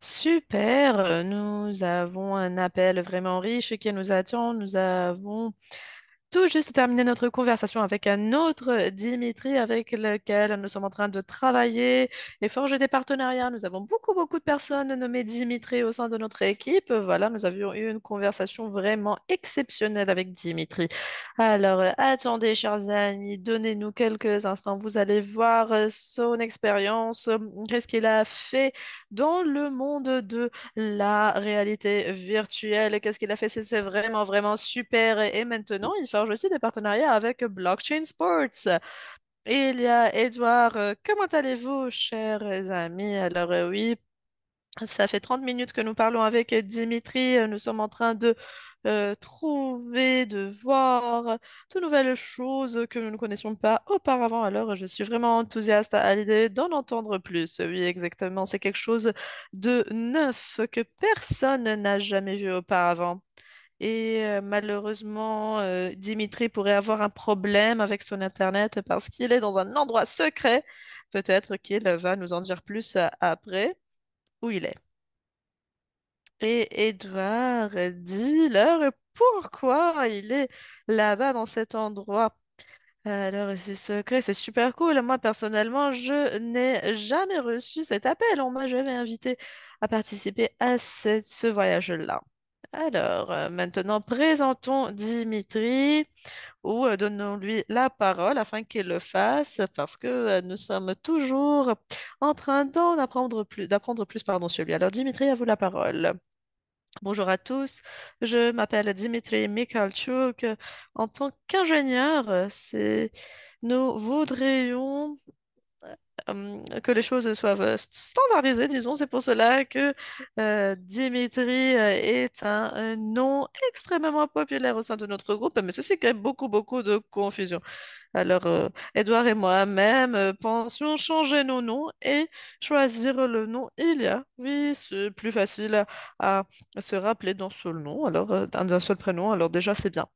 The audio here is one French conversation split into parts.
Super, euh, nous avons un appel vraiment riche qui nous attend. Nous avons juste terminer notre conversation avec un autre Dimitri avec lequel nous sommes en train de travailler et forger des partenariats. Nous avons beaucoup, beaucoup de personnes nommées Dimitri au sein de notre équipe. Voilà, nous avions eu une conversation vraiment exceptionnelle avec Dimitri. Alors, attendez, chers amis, donnez-nous quelques instants. Vous allez voir son expérience, qu'est-ce qu'il a fait dans le monde de la réalité virtuelle, qu'est-ce qu'il a fait. C'est vraiment, vraiment super. Et maintenant, il faut aussi des partenariats avec Blockchain Sports. Et il y a Edouard. Euh, comment allez-vous, chers amis? Alors, euh, oui, ça fait 30 minutes que nous parlons avec Dimitri. Nous sommes en train de euh, trouver, de voir de nouvelles choses que nous ne connaissions pas auparavant. Alors, je suis vraiment enthousiaste à l'idée d'en entendre plus. Oui, exactement. C'est quelque chose de neuf que personne n'a jamais vu auparavant. Et euh, malheureusement, euh, Dimitri pourrait avoir un problème avec son Internet parce qu'il est dans un endroit secret. Peut-être qu'il va nous en dire plus euh, après où il est. Et Edouard dit leur pourquoi il est là-bas dans cet endroit. Alors, c'est secret, c'est super cool. Moi, personnellement, je n'ai jamais reçu cet appel. On m'a jamais invité à participer à ce voyage-là. Alors, euh, maintenant, présentons Dimitri ou euh, donnons-lui la parole afin qu'il le fasse parce que euh, nous sommes toujours en train d'en plus, d'apprendre plus pardon, sur lui. Alors, Dimitri, à vous la parole. Bonjour à tous, je m'appelle Dimitri Mikhalchuk. En tant qu'ingénieur, nous voudrions euh, que les choses soient euh, standardisées, disons. C'est pour cela que euh, Dimitri est un nom extrêmement populaire au sein de notre groupe, mais ceci crée beaucoup, beaucoup de confusion. Alors, euh, Edouard et moi-même pensions changer nos noms et choisir le nom Ilia. Oui, c'est plus facile à, se rappeler dans seul nom, alors d'un seul prénom. Alors déjà, c'est bien.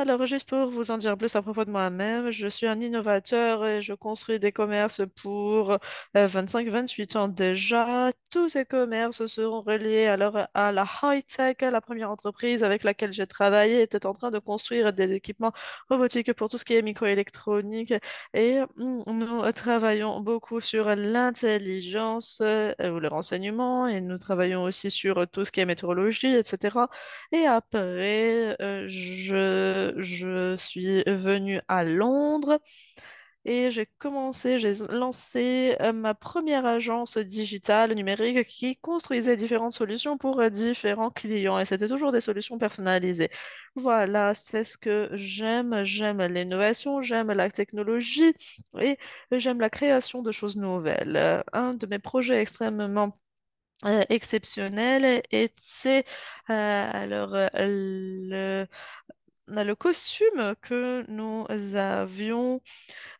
Alors, juste pour vous en dire plus à propos de moi-même, je suis un innovateur et je construis des commerces pour 25-28 euh, ans déjà. Tous ces commerces seront reliés alors à la high-tech. La première entreprise avec laquelle j'ai travaillé était en train de construire des équipements robotiques pour tout ce qui est microélectronique et mm, nous travaillons beaucoup sur l'intelligence euh, ou le renseignement et nous travaillons aussi sur tout ce qui est météorologie, etc. Et après, euh, je je suis venue à Londres et j'ai commencé, j'ai lancé euh, ma première agence digitale numérique qui construisait différentes solutions pour euh, différents clients et c'était toujours des solutions personnalisées. Voilà, c'est ce que j'aime. J'aime l'innovation, j'aime la technologie et j'aime la création de choses nouvelles. Euh, un de mes projets extrêmement exceptionnels exceptionnel était alors le le costume que nous avions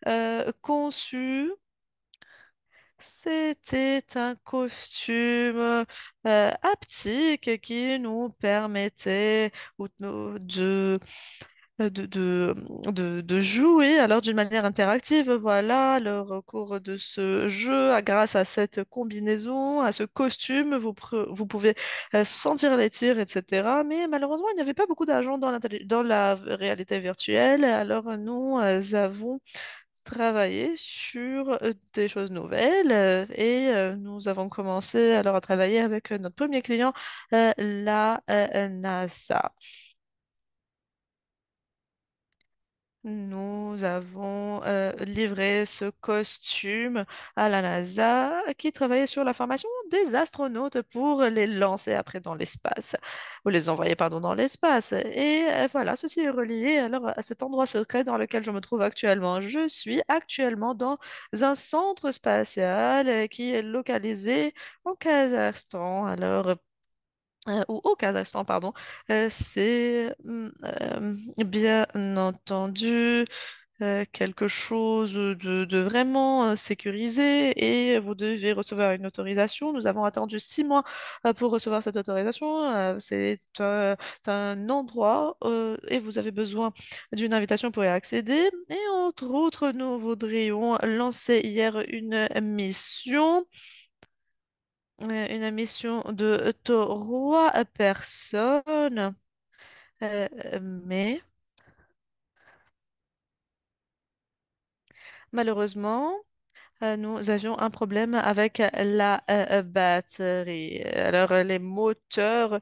euh, conçu, c'était un costume aptique euh, haptique qui nous permettait euh, de de, de, de, jouer alors d'une manière interactive. Voilà, le recours de ce jeu, grâce à cette combinaison, à ce costume, vous, vous pouvez euh, sentir les tirs, etc. Mais malheureusement, il n'y avait pas beaucoup d'agents dans la, dans la réalité virtuelle. Alors nous euh, avons travaillé sur euh, des choses nouvelles et nous avons commencé alors à travailler avec notre premier client, la NASA. Nous avons euh, livré ce costume à la NASA qui travaillait sur la formation des astronautes pour les lancer après dans l'espace, ou les envoyer, pardon, dans l'espace. Et euh, voilà, ceci est relié alors à cet endroit secret dans lequel je me trouve actuellement. Je suis actuellement dans un centre spatial qui est localisé en Kazakhstan. Alors, euh, ou au Kazakhstan, pardon, euh, c'est hum, euh, bien entendu quelque chose de, vraiment sécurisé et vous devez recevoir une autorisation. Nous avons attendu six mois pour recevoir cette autorisation. C'est un, endroit et vous avez besoin d'une invitation pour y accéder. Et entre autres, nous voudrions lancer hier une mission euh, une mission de trois personnes, euh, euh, mais malheureusement, nous avions un problème avec la batterie. Alors, les moteurs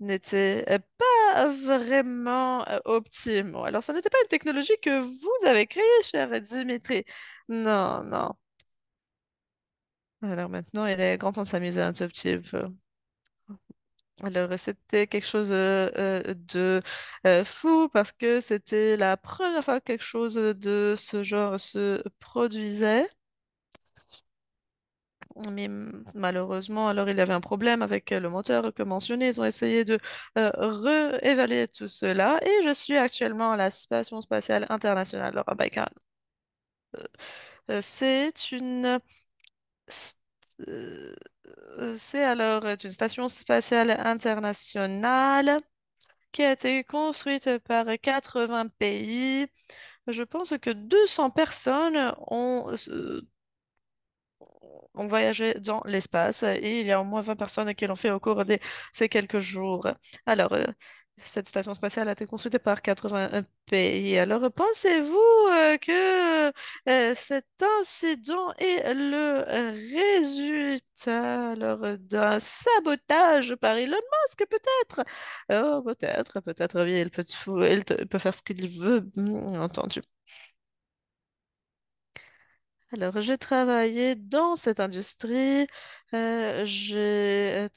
n'étaient pas vraiment optimaux. Alors, ce n'était pas une technologie que vous avez créée, cher Dimitri. Non, non. Alors maintenant, il est grand temps de s'amuser un tout petit peu. Alors, c'était quelque chose euh, euh, de euh, fou parce que c'était la première fois que quelque chose de ce genre se produisait. Mais malheureusement, alors il y avait un problème avec le moteur que mentionné. Ils ont essayé de réévaluer tout cela. Et je suis actuellement à la Station spatiale internationale, Alors, C'est une euh, c'est alors une station spatiale internationale qui a été construite par 80 pays. Je pense que 200 personnes ont, euh, ont voyagé dans l'espace et il y a au moins 20 personnes qui l'ont fait au cours de ces quelques jours. Alors, euh, cette station spatiale a été construite par 81 pays. Alors, pensez-vous euh, que euh, cet incident est le résultat d'un sabotage par Elon Musk, peut-être oh, Peut-être, peut-être, il peut, il peut faire ce qu'il veut, entendu. Alors, j'ai travaillé dans cette industrie. Euh, euh,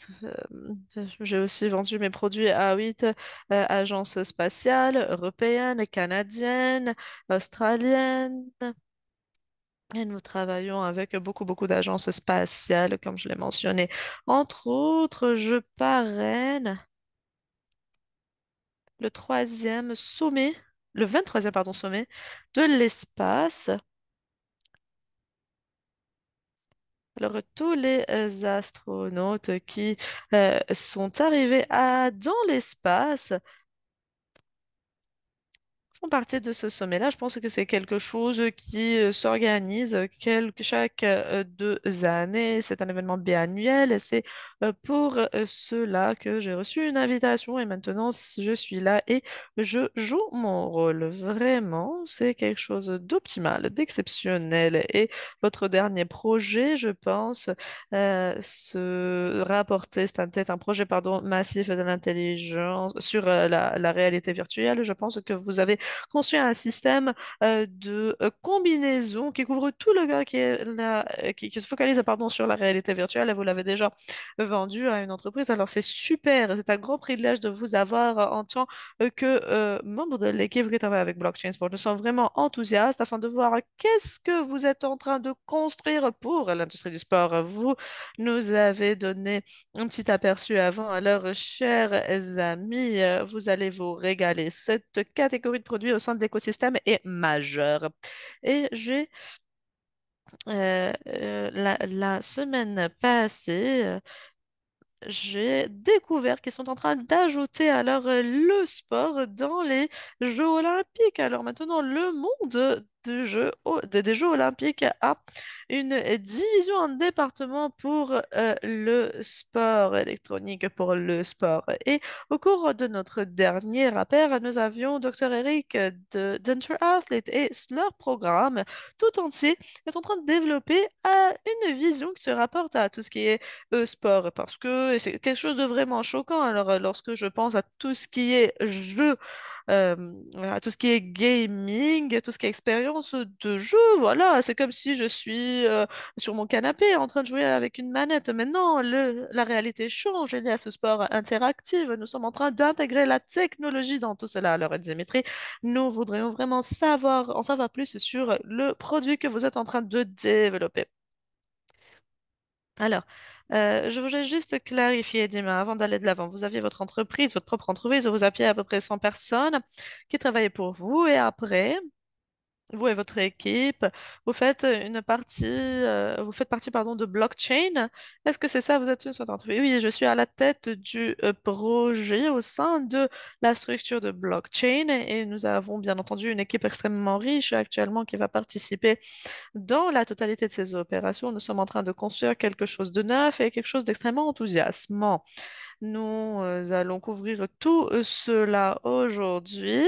euh, j'ai aussi vendu mes produits à huit agences spatiales européennes, canadiennes, australiennes. Et nous travaillons avec beaucoup, beaucoup d'agences spatiales, comme je l'ai mentionné. Entre autres, je parraine le troisième sommet, le 23e, pardon, sommet de l'espace Alors, tous les euh, astronautes qui euh, sont arrivés à, dans l'espace partie de ce sommet-là. Je pense que c'est quelque chose qui euh, s'organise chaque euh, deux années. C'est un événement biannuel et c'est euh, pour cela que j'ai reçu une invitation et maintenant je suis là et je joue mon rôle. Vraiment, c'est quelque chose d'optimal, d'exceptionnel. Et votre dernier projet, je pense, se rapporter, c'est un, projet pardon, massif de l'intelligence sur la, la réalité virtuelle. Je pense que vous avez construire un système euh, de euh, combinaison qui couvre tout le gars qui, est euh, qui, se focalise pardon, sur la réalité virtuelle. Et vous l'avez déjà vendu à une entreprise. Alors c'est super. C'est un grand privilège de vous avoir en tant que membre de l'équipe qui travaille avec Blockchain Sport. Nous sommes vraiment enthousiastes afin de voir qu'est-ce que vous êtes en train de construire pour l'industrie du sport. Vous nous avez donné un petit aperçu avant. Alors, chers amis, vous allez vous régaler. Cette catégorie de produits au sein de l'écosystème est majeur Et j'ai euh, euh, la, la, semaine passée, j'ai découvert qu'ils sont en train d'ajouter alors euh, le sport dans les Jeux olympiques. Alors maintenant, le monde de jeux, des Jeux olympiques à une division, en département pour euh, le sport électronique, pour le sport. Et au cours de notre dernier rappel, nous avions Dr. Eric de Denture Athlete et leur programme tout entier est en train de développer à euh, une vision qui se rapporte à tout ce qui est euh, sport, parce que c'est quelque chose de vraiment choquant. Alors, lorsque je pense à tout ce qui est jeu, à tout ce qui est gaming, tout ce qui est expérience de jeu. Voilà, c'est comme si je suis sur mon canapé en train de jouer avec une manette. Maintenant, le, la réalité change. Il y a ce sport interactif. Nous sommes en train d'intégrer la technologie dans tout cela. Alors, Dimitri, nous voudrions vraiment savoir, en savoir plus sur le produit que vous êtes en train de développer. Alors, euh, je voudrais juste clarifier, Dima, avant d'aller de l'avant. Vous aviez votre entreprise, votre propre entreprise, vous aviez à peu près 100 personnes qui travaillaient pour vous et après, vous et votre équipe, vous faites euh, une partie, euh, vous faites partie pardon, de blockchain. Est-ce que c'est ça Vous êtes une sorte d'entreprise Oui, je suis à la tête du euh, projet au sein de la structure de blockchain et nous avons bien entendu une équipe extrêmement riche actuellement qui va participer dans la totalité de ces opérations. Nous sommes en train de construire quelque chose de neuf et quelque chose d'extrêmement enthousiasmant. Nous allons couvrir tout cela aujourd'hui.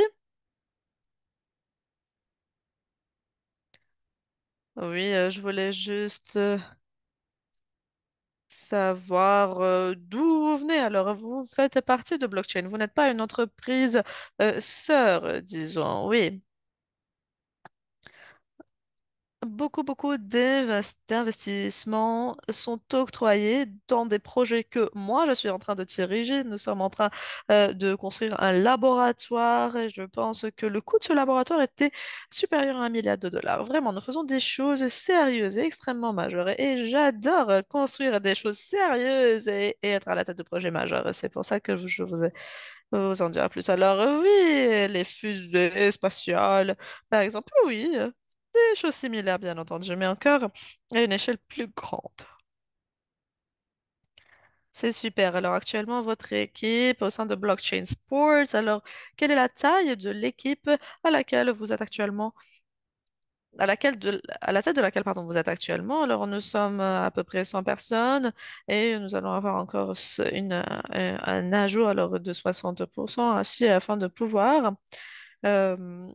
Oui, euh, je voulais juste euh, savoir euh, d'où vous venez. Alors, vous faites partie de blockchain. Vous n'êtes pas une entreprise sœur, disons. Oui beaucoup, beaucoup d'investissements sont octroyés dans des projets que moi, je suis en train de diriger. Nous sommes en train euh, de construire un laboratoire et je pense que le coût de ce laboratoire était supérieur à un milliard de dollars. Vraiment, nous faisons des choses sérieuses et extrêmement majeures et j'adore construire des choses sérieuses et, être à la tête de projets majeurs. C'est pour ça que je vous en dira plus. Alors oui, les fusées spatiales, par exemple, oui, des choses similaires, bien entendu, mais encore à une échelle plus grande. C'est super. Alors actuellement, votre équipe au sein de Blockchain Sports, alors quelle est la taille de l'équipe à laquelle vous êtes actuellement à, laquelle de, à la tête de laquelle pardon, vous êtes actuellement. Alors nous sommes euh, à peu près 100 personnes et nous allons avoir encore une, un, euh, un ajout alors de 60% ainsi afin de pouvoir euh,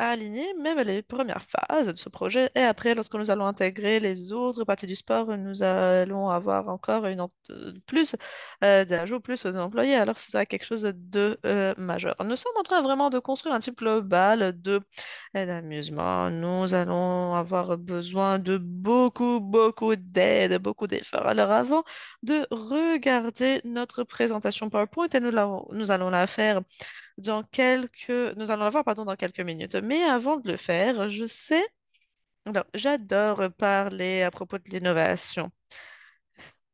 aligner même les premières phases de ce projet. Et après, lorsque nous allons intégrer les autres parties du sport, nous allons avoir encore une euh, plus euh, d'ajouts, plus d'employés. Alors, c'est quelque chose de euh, majeur. Nous sommes en train vraiment de construire un type global de d'amusement. Nous allons avoir besoin de beaucoup, beaucoup d'aide, beaucoup d'efforts. Alors, avant de regarder notre présentation PowerPoint, et nous, nous allons la faire dans quelques... Nous allons la voir, pardon, dans quelques minutes. Mais avant de le faire, je sais... Alors, j'adore parler à propos de l'innovation.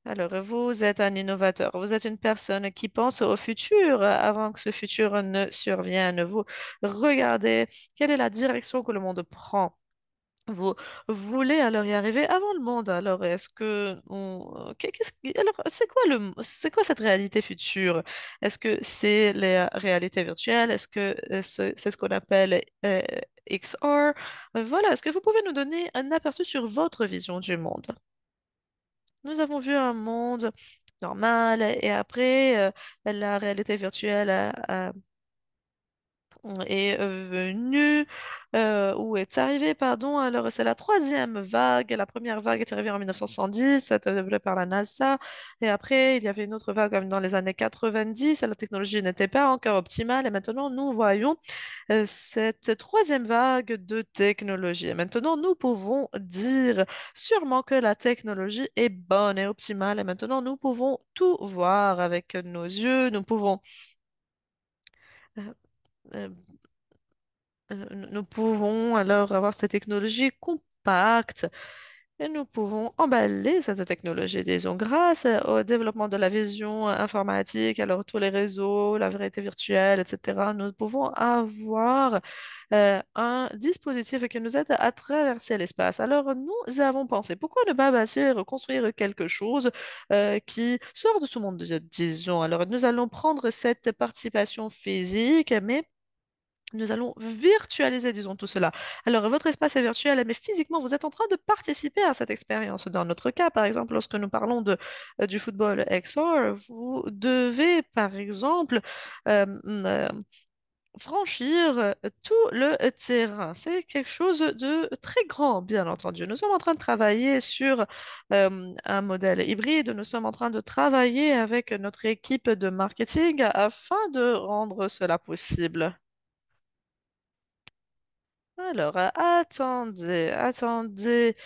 Alors, vous êtes un innovateur, vous êtes une personne qui pense au futur avant que ce futur ne survienne. Vous regardez quelle est la direction que le monde prend. Vous, voulez alors y arriver avant le monde. Alors, est-ce que alors, c'est quoi le, c'est quoi cette réalité future? Est-ce que c'est la réalité virtuelle? Est-ce que euh, c'est ce qu'on appelle euh, XR? Euh, voilà, est-ce que vous pouvez nous donner un aperçu sur votre vision du monde? Nous avons vu un monde normal et après, la réalité virtuelle a, est euh, venue euh, ou est arrivée, pardon, alors c'est la troisième vague. La première vague est arrivée en 1970, développée par la NASA. Et après, il y avait une autre vague comme dans les années 90. La technologie n'était pas encore optimale. Et maintenant, nous voyons euh, cette troisième vague de technologie. Et maintenant, nous pouvons dire sûrement que la technologie est bonne et optimale. Et maintenant, nous pouvons tout voir avec nos yeux. Nous pouvons euh, euh, euh, nous pouvons alors avoir cette technologie compacte et nous pouvons emballer cette technologie, disons, grâce au développement de la vision informatique, alors tous les réseaux, la vérité virtuelle, etc. Nous pouvons avoir euh, un dispositif qui nous aide à traverser l'espace. Alors, nous avons pensé, pourquoi ne pas bâtir, reconstruire quelque chose qui sort de ce monde, disons. Alors, nous allons prendre cette participation physique, mais nous allons virtualiser, disons, tout cela. Alors, votre espace est virtuel, mais physiquement, vous êtes en train de participer à cette expérience. Dans notre cas, par exemple, lorsque nous parlons de, euh, du football XR, vous devez, par exemple, euh, mm, euh, franchir tout le terrain. C'est quelque chose de très grand, bien entendu. Nous sommes en train de travailler sur un modèle hybride. Nous sommes en train de travailler avec notre équipe de marketing afin de rendre cela possible. Alors, attendez, attendez.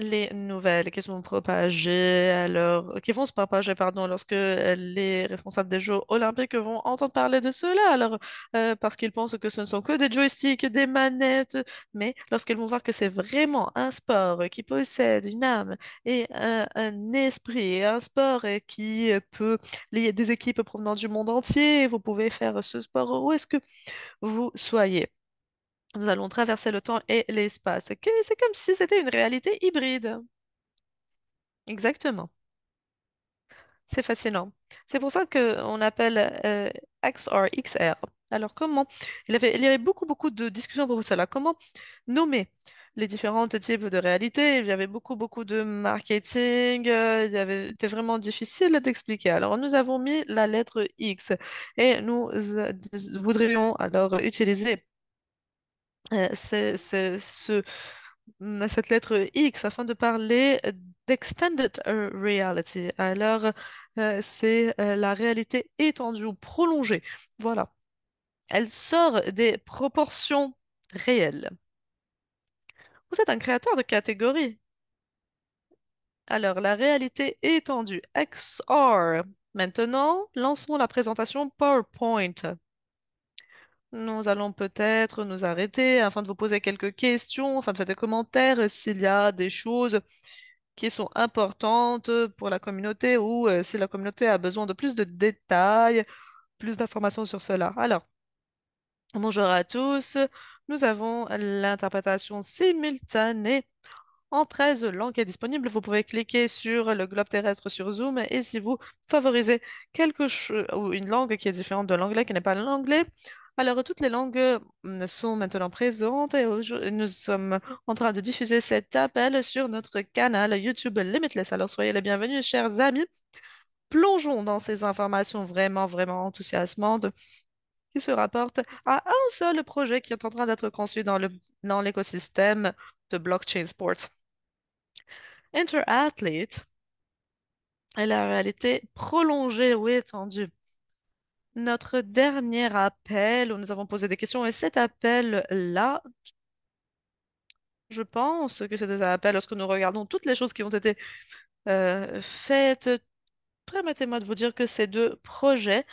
les nouvelles qui sont propagées alors qui vont se propager pardon lorsque euh, les responsables des Jeux olympiques vont entendre parler de cela alors euh, parce qu'ils pensent que ce ne sont que des joysticks, des manettes mais lorsqu'ils vont voir que c'est vraiment un sport qui possède une âme et un, un esprit un sport qui euh, peut lier des équipes provenant du monde entier vous pouvez faire ce sport où est-ce que vous soyez nous allons traverser le temps et l'espace. C'est comme si c'était une réalité hybride. Exactement. C'est fascinant. C'est pour ça qu'on appelle euh, XR, XR. Alors comment il, avait, il y avait beaucoup, beaucoup de discussions pour cela. Comment nommer les différents types de réalités Il y avait beaucoup, beaucoup de marketing. Euh, il y avait, c'était vraiment difficile d'expliquer. Alors nous avons mis la lettre X et nous euh, voudrions alors utiliser euh, c'est, mm, cette lettre X afin de parler d'extended euh, reality. Alors, euh, c'est la réalité étendue ou prolongée. Voilà. Elle sort des proportions réelles. Vous êtes un créateur de catégorie. Alors, la réalité étendue, XR. Maintenant, lançons la présentation PowerPoint. Nous allons peut-être nous arrêter afin de vous poser quelques questions, afin de faire des commentaires s'il y a des choses qui sont importantes pour la communauté ou euh, si la communauté a besoin de plus de détails, plus d'informations sur cela. Alors, bonjour à tous. Nous avons l'interprétation simultanée en 13 langues est disponible. Vous pouvez cliquer sur le globe terrestre sur Zoom et si vous favorisez quelque chose ou une langue qui est différente de l'anglais, qui n'est pas l'anglais, alors toutes les langues mm, sont maintenant présentes et nous sommes en train de diffuser cet appel sur notre canal YouTube Limitless. Alors soyez les bienvenus, chers amis. Plongeons dans ces informations vraiment, vraiment enthousiasmantes qui se rapportent à un seul projet qui est en train d'être conçu dans l'écosystème dans de blockchain sports. Inter-athlete est la réalité prolongée oui, étendue. Notre dernier appel où nous avons posé des questions et cet appel-là, je pense que c'est un appel lorsque nous regardons toutes les choses qui ont été euh, faites. Permettez-moi de vous dire que ces deux projets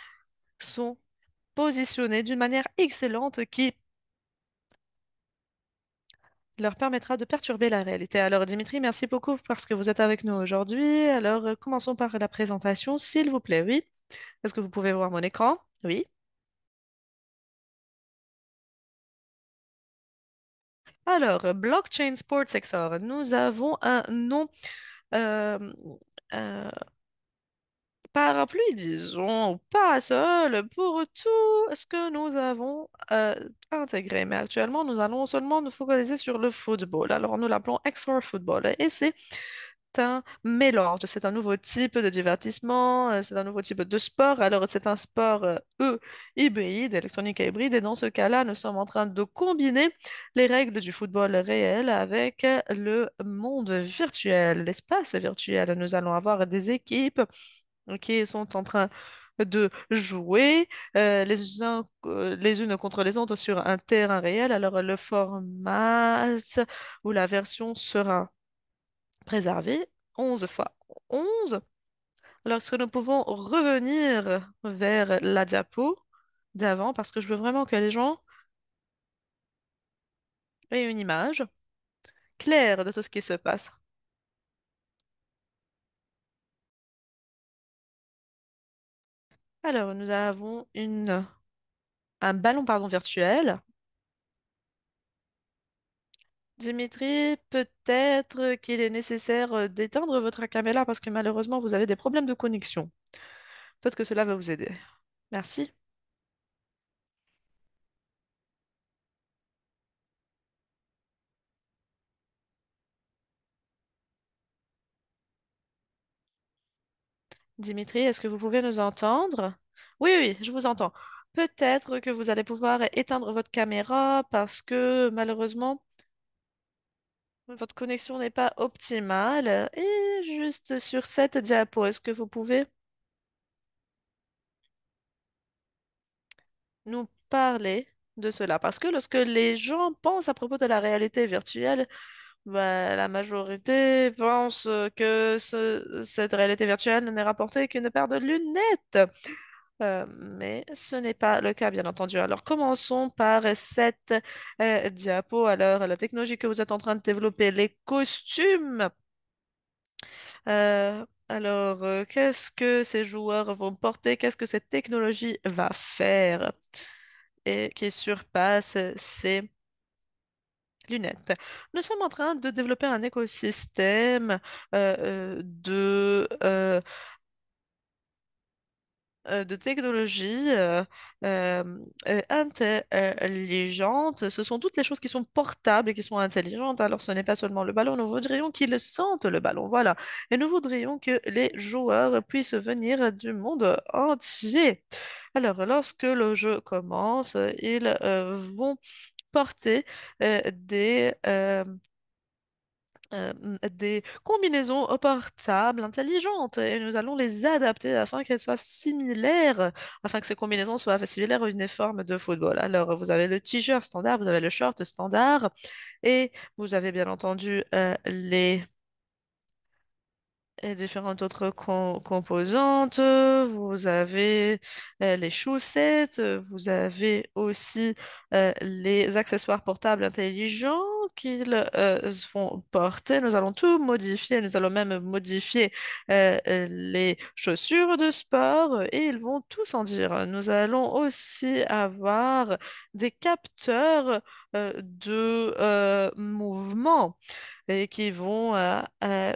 sont positionnés d'une manière excellente qui leur permettra de perturber la réalité. Alors Dimitri, merci beaucoup parce que vous êtes avec nous aujourd'hui. Alors euh, commençons par la présentation, s'il vous plaît. Oui. Est-ce que vous pouvez voir mon écran Oui. Alors, euh, Blockchain Sports Sector. nous avons un nom euh, euh parapluie, disons, pas seul pour tout ce que nous avons euh, intégré. Mais actuellement, nous allons seulement nous focaliser sur le football. Alors, nous l'appelons Extra Football. Et c'est un mélange, c'est un nouveau type de divertissement, euh, c'est un nouveau type de sport. Alors, c'est un sport, euh, e hybride, électronique hybride. Et dans ce cas-là, nous sommes en train de combiner les règles du football réel avec le monde virtuel, l'espace virtuel. Nous allons avoir des équipes qui sont en train de jouer euh, les, euh, les unes contre les autres sur un terrain réel. Alors le format ou la version sera préservée, 11 fois 11. Lorsque nous pouvons revenir vers la diapo d'avant, parce que je veux vraiment que les gens aient une image claire de tout ce qui se passe. Alors, nous avons un ballon pardon, virtuel. Dimitri, peut-être qu'il est nécessaire euh, d'éteindre votre caméra parce que malheureusement, vous avez des problèmes de connexion. Peut-être que cela va vous aider. Merci. Dimitri, est-ce que vous pouvez nous entendre Oui, oui, je vous entends. Peut-être que vous allez pouvoir éteindre votre caméra parce que malheureusement, votre connexion n'est pas optimale. Et juste sur cette diapo, est-ce que vous pouvez nous parler de cela Parce que lorsque les gens pensent à propos de la réalité virtuelle, bah, la majorité pense euh, que cette réalité virtuelle n'est rapportée qu'une paire de lunettes. Euh, mais ce n'est pas le cas, bien entendu. Alors, commençons par cette euh, diapo. Alors, la technologie que vous êtes en train de développer, les costumes. alors, qu'est-ce que ces joueurs vont porter? Qu'est-ce que cette technologie va faire? Et qui surpasse ces lunettes. Nous sommes en train de développer un écosystème euh, euh, de, euh, de technologies intelligentes. Ce sont toutes les choses qui sont portables et qui sont intelligentes. Alors ce n'est pas seulement le ballon, nous voudrions qu'ils sentent le ballon, voilà. Et nous voudrions que les joueurs puissent venir du monde entier. Alors, lorsque le jeu commence, ils vont porter euh, des euh, euh, des combinaisons portables intelligentes et nous allons les adapter afin qu'elles soient similaires, afin que ces combinaisons soient similaires à une forme de football. Alors, vous avez le t-shirt standard, vous avez le short standard et vous avez bien entendu les et différentes autres composantes. Vous avez euh, les chaussettes, vous avez aussi euh, les accessoires portables intelligents qu'ils euh, vont porter. Nous allons tout modifier. Nous allons même modifier les chaussures de sport et ils vont tous en dire. Nous allons aussi avoir des capteurs euh, de euh, mouvements et qui vont euh,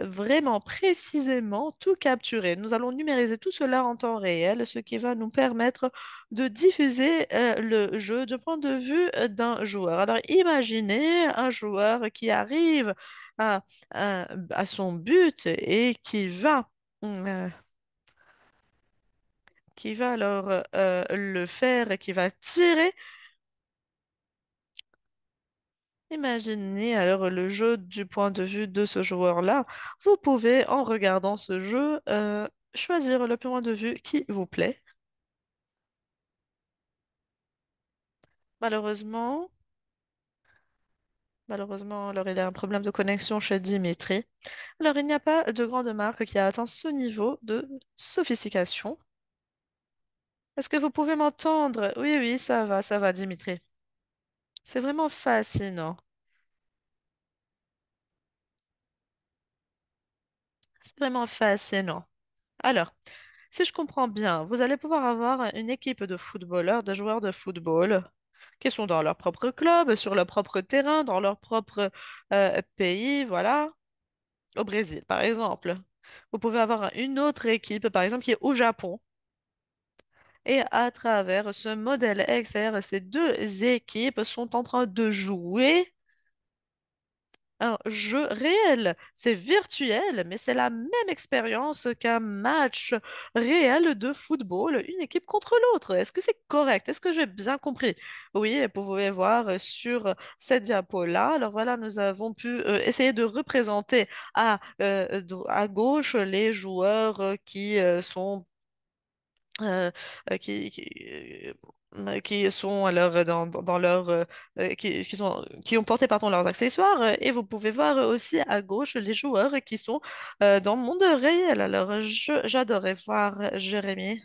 vraiment précisément tout capturer. Nous allons numériser tout cela en temps réel, ce qui va nous permettre de diffuser le jeu du point de vue d'un joueur. Alors imaginez un joueur qui arrive à, son but et qui va mm, qui va alors le faire, qui va tirer Imaginez alors le jeu du point de vue de ce joueur-là. Vous pouvez, en regardant ce jeu, euh, choisir le point de vue qui vous plaît. Malheureusement, malheureusement, alors il y a un problème de connexion chez Dimitri. Alors il n'y a pas de grande marque qui a atteint ce niveau de sophistication. Est-ce que vous pouvez m'entendre? Oui, oui, ça va, ça va, Dimitri. C'est vraiment fascinant. C'est vraiment fascinant. Alors, si je comprends bien, vous allez pouvoir avoir une équipe de footballeurs, de joueurs de football qui sont dans leur propre club, sur leur propre terrain, dans leur propre euh, pays, voilà, au Brésil, par exemple. Vous pouvez avoir une autre équipe, par exemple, qui est au Japon, et à travers ce modèle XR, ces deux équipes sont en train de jouer un jeu réel. C'est virtuel, mais c'est la même expérience qu'un match réel de football, une équipe contre l'autre. Est-ce que c'est correct? Est-ce que j'ai bien compris? Oui, vous pouvez voir sur cette diapo-là. Alors voilà, nous avons pu euh, essayer de représenter à, euh, à gauche les joueurs euh, qui sont euh, euh, qui, qui euh, sont alors dans, dans, leur qui, qui, sont qui ont porté pardon leurs accessoires et vous pouvez voir aussi à gauche les joueurs qui sont dans le monde réel alors j'adorais voir Jérémy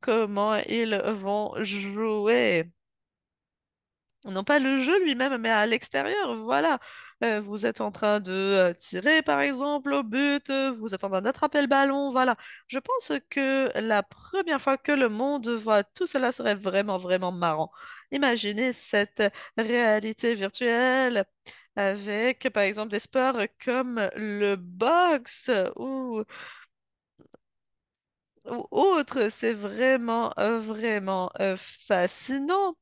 comment ils vont jouer non pas le jeu lui-même, mais à l'extérieur. Voilà, euh, vous êtes en train de euh, tirer, par exemple, au but, euh, vous êtes en train d'attraper le ballon. Voilà, je pense que la première fois que le monde voit tout cela serait vraiment, vraiment marrant. Imaginez cette réalité virtuelle avec, par exemple, des sports comme le boxe ou ou autre, c'est vraiment, vraiment fascinant.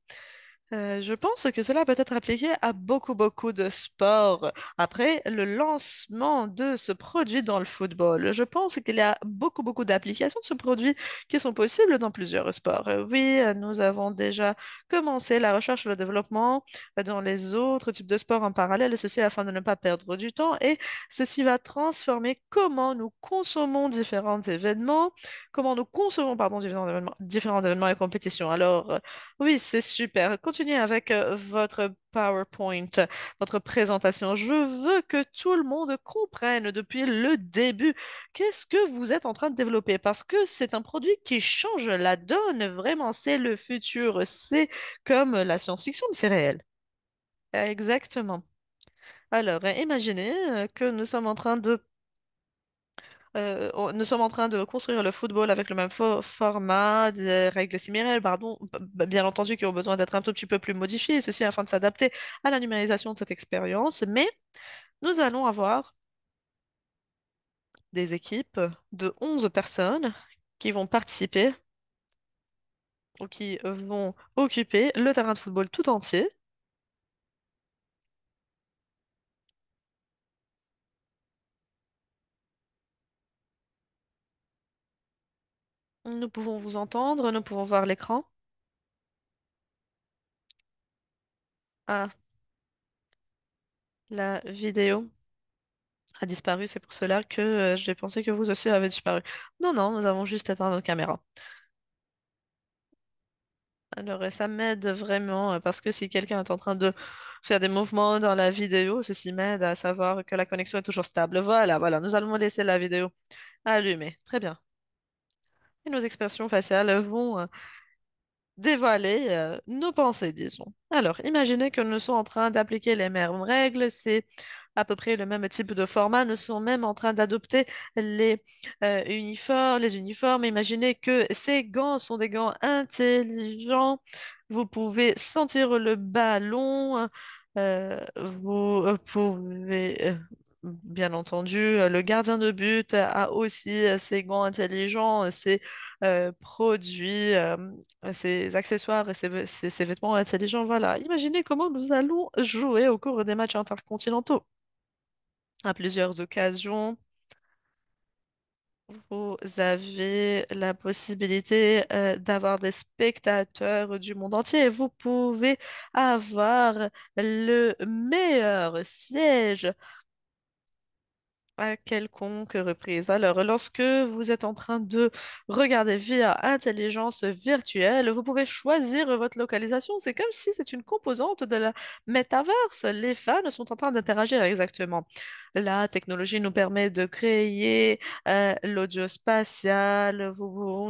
Euh, je pense que cela peut être appliqué à beaucoup, beaucoup de sports. Après le lancement de ce produit dans le football, je pense qu'il y a beaucoup, beaucoup d'applications de ce produit qui sont possibles dans plusieurs sports. Euh, oui, euh, nous avons déjà commencé la recherche et le développement dans les autres types de sports en parallèle, ceci afin de ne pas perdre du temps. Et ceci va transformer comment nous consommons différents événements, comment nous consommons pardon, différents événements, différents événements et compétitions. Alors, oui, c'est super avec euh, votre PowerPoint, votre présentation. Je veux que tout le monde comprenne depuis le début qu'est-ce que vous êtes en train de développer parce que c'est un produit qui change la donne. Vraiment, c'est le futur. C'est comme la science-fiction, mais c'est réel. Exactement. Alors, imaginez euh, que nous sommes en train de euh, nous sommes en train de construire le football avec le même format, des règles similaires, pardon, bien entendu, qui ont besoin d'être un tout petit peu plus modifiées, ceci afin de s'adapter à la numérisation de cette expérience, mais nous allons avoir des équipes de 11 personnes qui vont participer ou qui vont occuper le terrain de football tout entier Nous pouvons vous entendre, nous pouvons voir l'écran. Ah, la vidéo a disparu, c'est pour cela que euh, j'ai pensé que vous aussi avez disparu. Non, non, nous avons juste éteint nos caméras. Alors, ça m'aide vraiment euh, parce que si quelqu'un est en train de faire des mouvements dans la vidéo, ceci m'aide à savoir que la connexion est toujours stable. Voilà, voilà, nous allons laisser la vidéo allumée. Très bien nos expressions faciales vont euh, dévoiler euh, nos pensées, disons. Alors, imaginez que nous sommes en train d'appliquer les mêmes règles, c'est à peu près le même type de format, nous sommes même en train d'adopter les, euh, uniformes, les uniformes. Imaginez que ces gants sont des gants intelligents, vous pouvez sentir le ballon, vous pouvez bien entendu, euh, le gardien de but a aussi euh, ses gants intelligents, euh, ses produits, ses accessoires et ses, vêtements intelligents. Voilà, imaginez comment nous allons jouer au cours des matchs intercontinentaux. À plusieurs occasions, vous avez la possibilité d'avoir des spectateurs du monde entier. Vous pouvez avoir le meilleur siège à quelconque reprise. Alors, lorsque vous êtes en train de regarder via intelligence virtuelle, vous pouvez choisir votre localisation. C'est comme si c'est une composante de la métaverse. Les fans sont en train d'interagir exactement. La technologie nous permet de créer euh, l'audio spatial.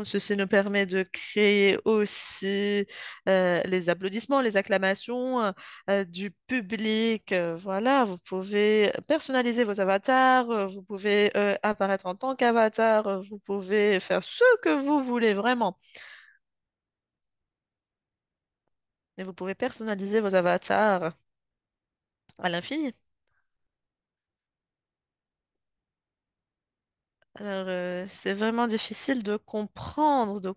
Ceci nous permet de créer aussi euh, les applaudissements, les acclamations euh, du public. Voilà, vous pouvez personnaliser vos avatars euh, vous pouvez euh, apparaître en tant qu'avatar, euh, vous pouvez faire ce que vous voulez vraiment. Et vous pouvez personnaliser vos avatars à l'infini. Alors, c'est vraiment difficile de comprendre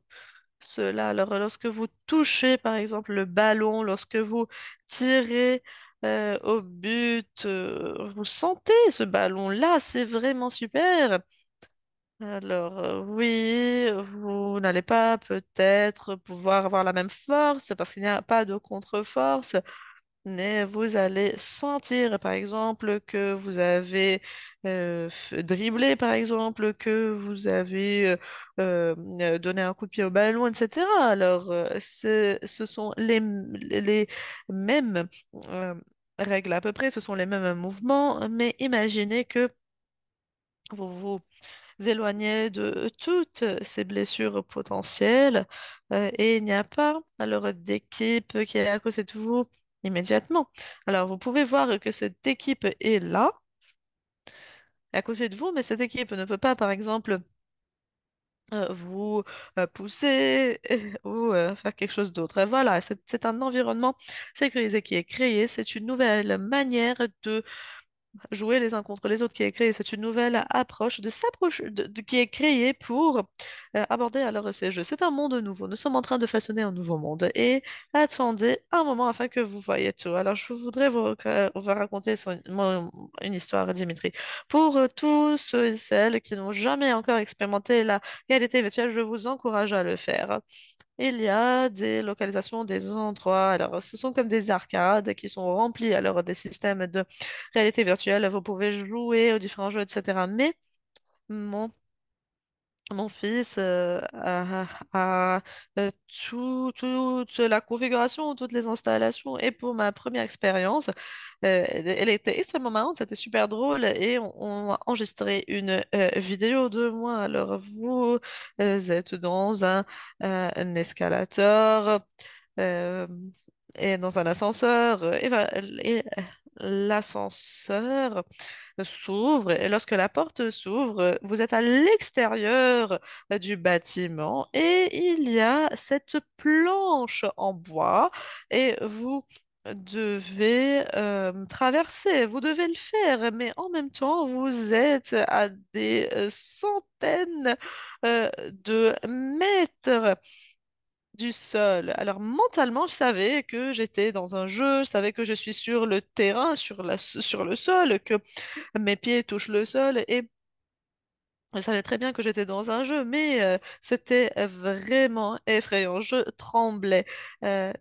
cela. Alors, lorsque vous touchez, par exemple, le ballon, lorsque vous tirez euh, au but. Euh, vous sentez ce ballon-là, c'est vraiment super. Alors euh, oui, vous n'allez pas peut-être pouvoir avoir la même force parce qu'il n'y a pas de contre-force mais vous allez sentir, par exemple, que vous avez euh, dribblé, par exemple, que vous avez euh, euh, donné un coup de pied au ballon, etc. Alors, ce sont les, mêmes règles à peu près, ce sont les mêmes mouvements, mais imaginez que vous vous éloignez de toutes ces blessures potentielles et il n'y a pas alors d'équipe qui est à côté de vous immédiatement. Alors, vous pouvez voir que cette équipe est là, à côté de vous, mais cette équipe ne peut pas, par exemple, euh, vous euh, pousser ou euh, faire quelque chose d'autre. Voilà, c'est un environnement sécurisé qui est créé. C'est une nouvelle manière de jouer les uns contre les autres qui est créé, C'est une nouvelle approche de s'approche qui est créée pour euh, aborder alors euh, ces jeux. C'est un monde nouveau. Nous sommes en train de façonner un nouveau monde et attendez un moment afin que vous voyez tout. Alors je voudrais vous, euh, raconter une histoire, Dimitri. Pour tous ceux et celles qui n'ont jamais encore expérimenté la réalité virtuelle, je vous encourage à le faire il y a des localisations des endroits. Alors, ce sont comme des arcades qui sont remplies alors des systèmes de réalité virtuelle. Vous pouvez jouer aux différents jeux, etc. Mais mon mon fils a, euh, euh, toute la configuration, toutes les installations. Et pour ma première expérience, euh, elle, était extrêmement marrante, c'était super drôle. Et on, a enregistré une vidéo de moi. Alors, vous êtes dans un, escalateur escalator et dans un ascenseur. Et, ben, l'ascenseur s'ouvre et lorsque la porte s'ouvre, vous êtes à l'extérieur euh, du bâtiment et il y a cette planche en bois et vous devez euh, traverser, vous devez le faire, mais en même temps, vous êtes à des euh, centaines de mètres sol. Alors mentalement, je savais que j'étais dans un jeu, je savais que je suis sur le terrain, sur, la, sur le sol, que mes pieds touchent le sol et je savais très bien que j'étais dans un jeu, mais euh, c'était vraiment effrayant. Je tremblais.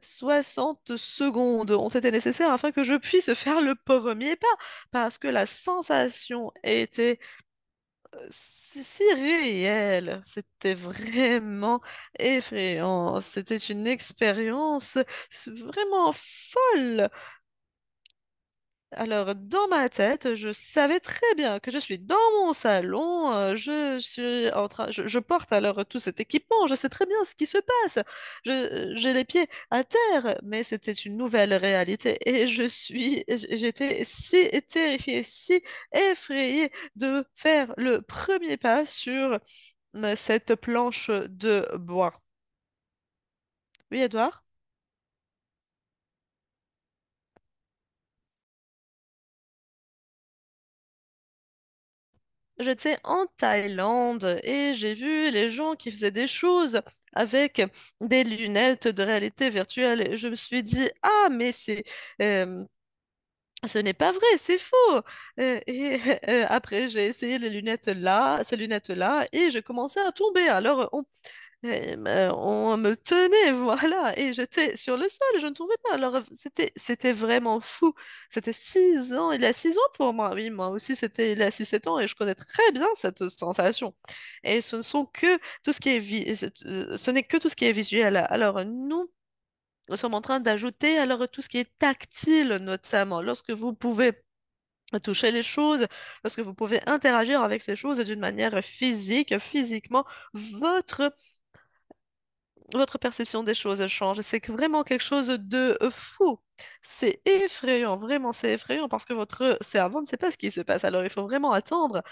60 euh, secondes ont été nécessaires afin que je puisse faire le premier pas, parce que la sensation était c'est réel, c'était vraiment effrayant, c'était une expérience vraiment folle. Alors, dans ma tête, je savais très bien que je suis dans mon salon, euh, je suis en train, je, porte alors tout cet équipement, je sais très bien ce qui se passe. Euh, j'ai les pieds à terre, mais c'était une nouvelle réalité et je suis, j'étais si terrifiée, si effrayée de faire le premier pas sur euh, cette planche de bois. Oui, Edouard? j'étais en Thaïlande et j'ai vu les gens qui faisaient des choses avec des lunettes de réalité virtuelle. Et je me suis dit, ah, mais c'est... Euh, ce n'est pas vrai, c'est faux. Euh, et euh, après, j'ai essayé les lunettes là, ces lunettes là, et j'ai commencé à tomber. Alors, on, eh ben, on me tenait, voilà, et j'étais sur le sol, je ne tombais pas. Alors, c'était, c'était vraiment fou. C'était six ans, il y a 6 ans pour moi. Oui, moi aussi, c'était il a 6-7 ans, et je connais très bien cette sensation. Et ce ne sont que tout ce qui est, euh, ce n'est que tout ce qui est visuel. Alors, nous, nous sommes en train d'ajouter alors tout ce qui est tactile, notamment lorsque vous pouvez toucher les choses, lorsque vous pouvez interagir avec ces choses d'une manière physique, physiquement, votre votre perception des choses change. C'est vraiment quelque chose de fou. C'est effrayant, vraiment, c'est effrayant parce que votre cerveau ne sait pas ce qui se passe. Alors, il faut vraiment attendre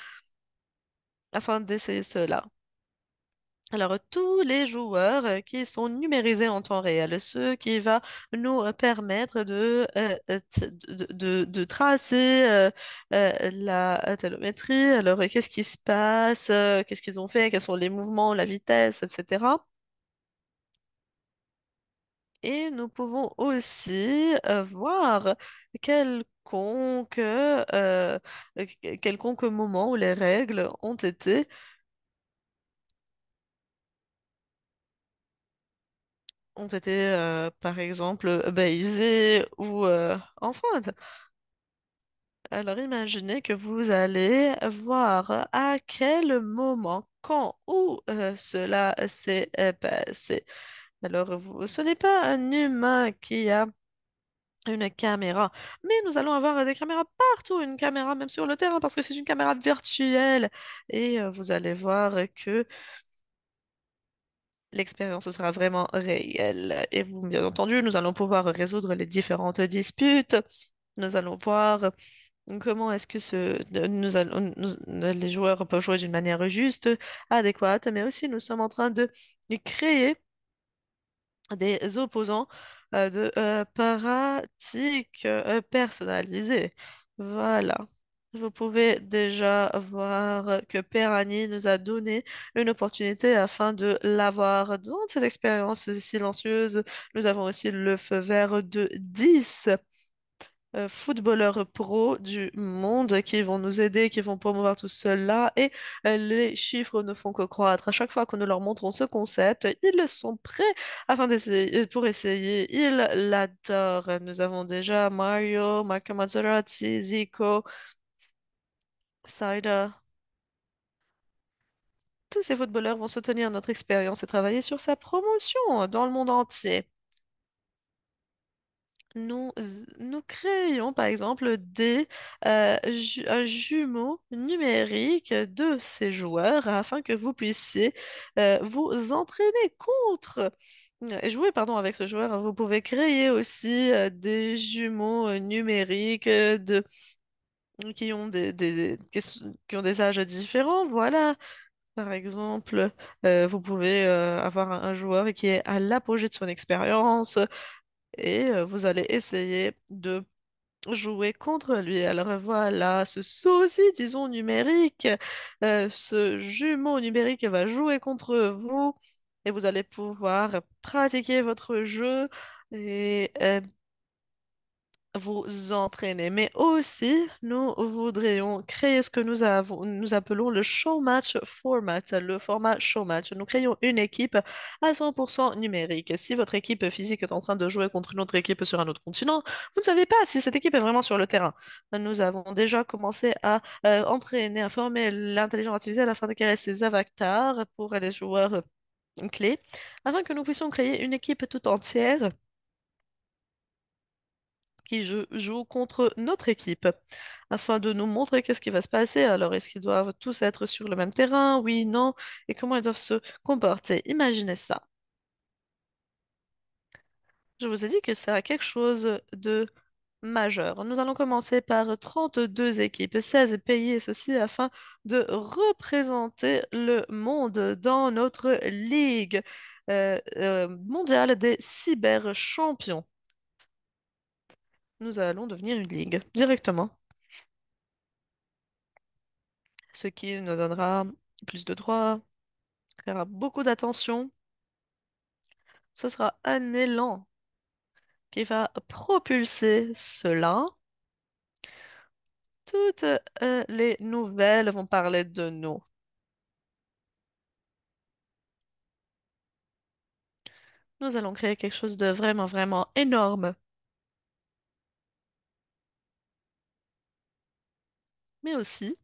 afin d'essayer cela. Alors, tous les joueurs qui sont numérisés en temps réel, ce qui va nous permettre de, euh, tracer euh, euh, la télométrie, alors qu'est-ce qui se passe, qu'est-ce qu'ils ont fait, quels sont les mouvements, la vitesse, etc. Et nous pouvons aussi euh, voir quelconque, euh, euh, quelconque moment où les règles ont été ont été, par exemple, baisées ou euh, Alors imaginez que vous allez voir à quel moment, quand, où cela s'est passé. Alors, ce n'est pas un humain qui a une caméra, mais nous allons avoir des caméras partout, une caméra même sur le terrain, parce que c'est une caméra virtuelle. Et euh, vous allez voir que l'expérience sera vraiment réelle. Et vous, bien entendu, nous allons pouvoir résoudre les différentes disputes. Nous allons voir comment est-ce que ce, nous allons, les joueurs peuvent jouer d'une manière juste, adéquate, mais aussi nous sommes en train de créer des opposants euh, de euh, pratiques euh, personnalisées. Voilà. Vous pouvez déjà voir que Perani nous a donné une opportunité afin de l'avoir dans cette expérience silencieuse. Nous avons aussi le feu vert de 10 euh, footballeurs pro du monde qui vont nous aider, qui vont promouvoir tout cela. Et euh, les chiffres ne font que croître. À chaque fois que nous leur montrons ce concept, ils sont prêts afin d'essayer, euh, pour essayer. Ils l'adorent. Nous avons déjà Mario, Marco Mazzarotti, Zico, Cider. Tous ces footballeurs vont soutenir notre expérience et travailler sur sa promotion dans le monde entier. Nous, nous créons par exemple des, euh, jumeaux numériques un jumeau numérique de ces joueurs afin que vous puissiez euh, vous entraîner contre euh, et jouer pardon, avec ce joueur. Vous pouvez créer aussi des jumeaux numériques de, qui ont des, qui ont des âges différents. Voilà. Par exemple, vous pouvez avoir un joueur qui est à l'apogée de son expérience, et euh, vous allez essayer de jouer contre lui. Alors voilà, ce sosie, disons, numérique, euh, ce jumeau numérique va jouer contre vous et vous allez pouvoir pratiquer votre jeu et euh, vous entraîner, mais aussi nous voudrions créer ce que nous, nous appelons le show match format, le format show match. Nous créons une équipe à 100% numérique. Si votre équipe physique est en train de jouer contre une autre équipe sur un autre continent, vous ne savez pas si cette équipe est vraiment sur le terrain. Nous avons déjà commencé à euh, entraîner, à former l'intelligence artificielle afin de créer ses avatars pour les joueurs euh, clés, afin que nous puissions créer une équipe tout entière qui joue contre notre équipe, afin de nous montrer qu'est-ce qui va se passer. Alors, est-ce qu'ils doivent tous être sur le même terrain Oui, non Et comment ils doivent se comporter Imaginez ça. Je vous ai dit que ça a quelque chose de majeur. Nous allons commencer par 32 équipes, 16 pays, et ceci afin de représenter le monde dans notre ligue euh, euh, mondiale des cyber-champions nous allons devenir une ligue directement. Ce qui nous donnera plus de droits, créera beaucoup d'attention. Ce sera un élan qui va propulser cela. Toutes euh, les nouvelles vont parler de nous. Nous allons créer quelque chose de vraiment, vraiment énorme. mais aussi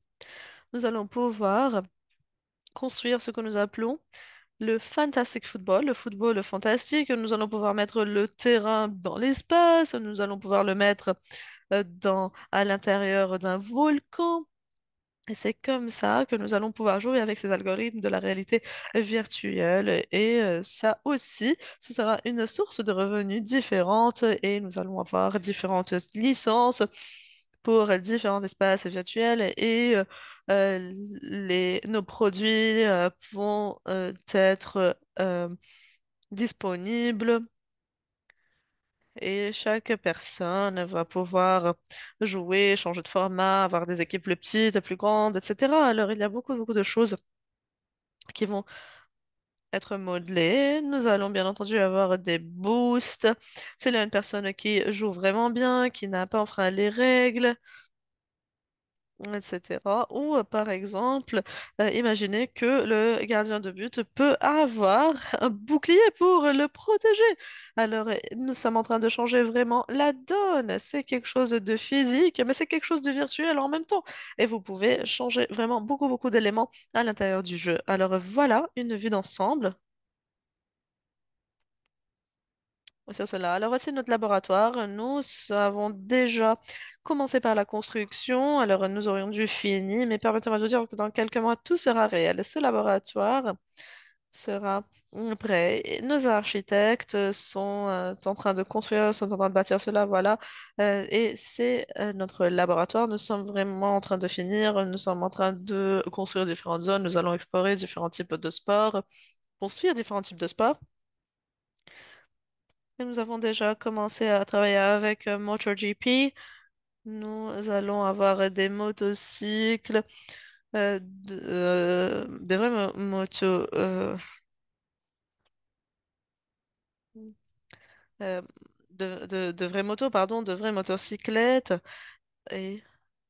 nous allons pouvoir construire ce que nous appelons le fantastic football, le football fantastique. Nous allons pouvoir mettre le terrain dans l'espace, nous allons pouvoir le mettre euh, dans, à l'intérieur d'un volcan. Et c'est comme ça que nous allons pouvoir jouer avec ces algorithmes de la réalité virtuelle. Et euh, ça aussi, ce sera une source de revenus différente et nous allons avoir différentes licences pour différents espaces virtuels et euh, les, nos produits euh, vont euh, être disponibles et chaque personne va pouvoir jouer, changer de format, avoir des équipes plus petites, plus grandes, etc. Alors il y a beaucoup, beaucoup de choses qui vont être modelé. Nous allons bien entendu avoir des boosts. C'est là une personne qui joue vraiment bien, qui n'a pas enfreint les règles etc. Ou euh, par exemple, euh, imaginez que le gardien de but peut avoir un bouclier pour le protéger. Alors, euh, nous sommes en train de changer vraiment la donne. C'est quelque chose de physique, mais c'est quelque chose de virtuel en même temps. Et vous pouvez changer vraiment beaucoup, beaucoup d'éléments à l'intérieur du jeu. Alors voilà une vue d'ensemble cela. Alors, voici notre laboratoire. Nous avons déjà commencé par la construction. Alors, nous aurions dû finir, mais permettez-moi de dire que dans quelques mois, tout sera réel. Ce laboratoire sera prêt. nos architectes sont euh, en train de construire, sont en train de bâtir cela, voilà. Euh, et c'est euh, notre laboratoire. Nous sommes vraiment en train de finir. Nous sommes en train de construire différentes zones. Nous allons explorer différents types de sports, construire différents types de sports nous avons déjà commencé à travailler avec euh, MotoGP. Nous allons avoir des motocycles, euh, de, euh, des vraies motos. de, vraies motos, pardon, de vraies motocyclettes. Et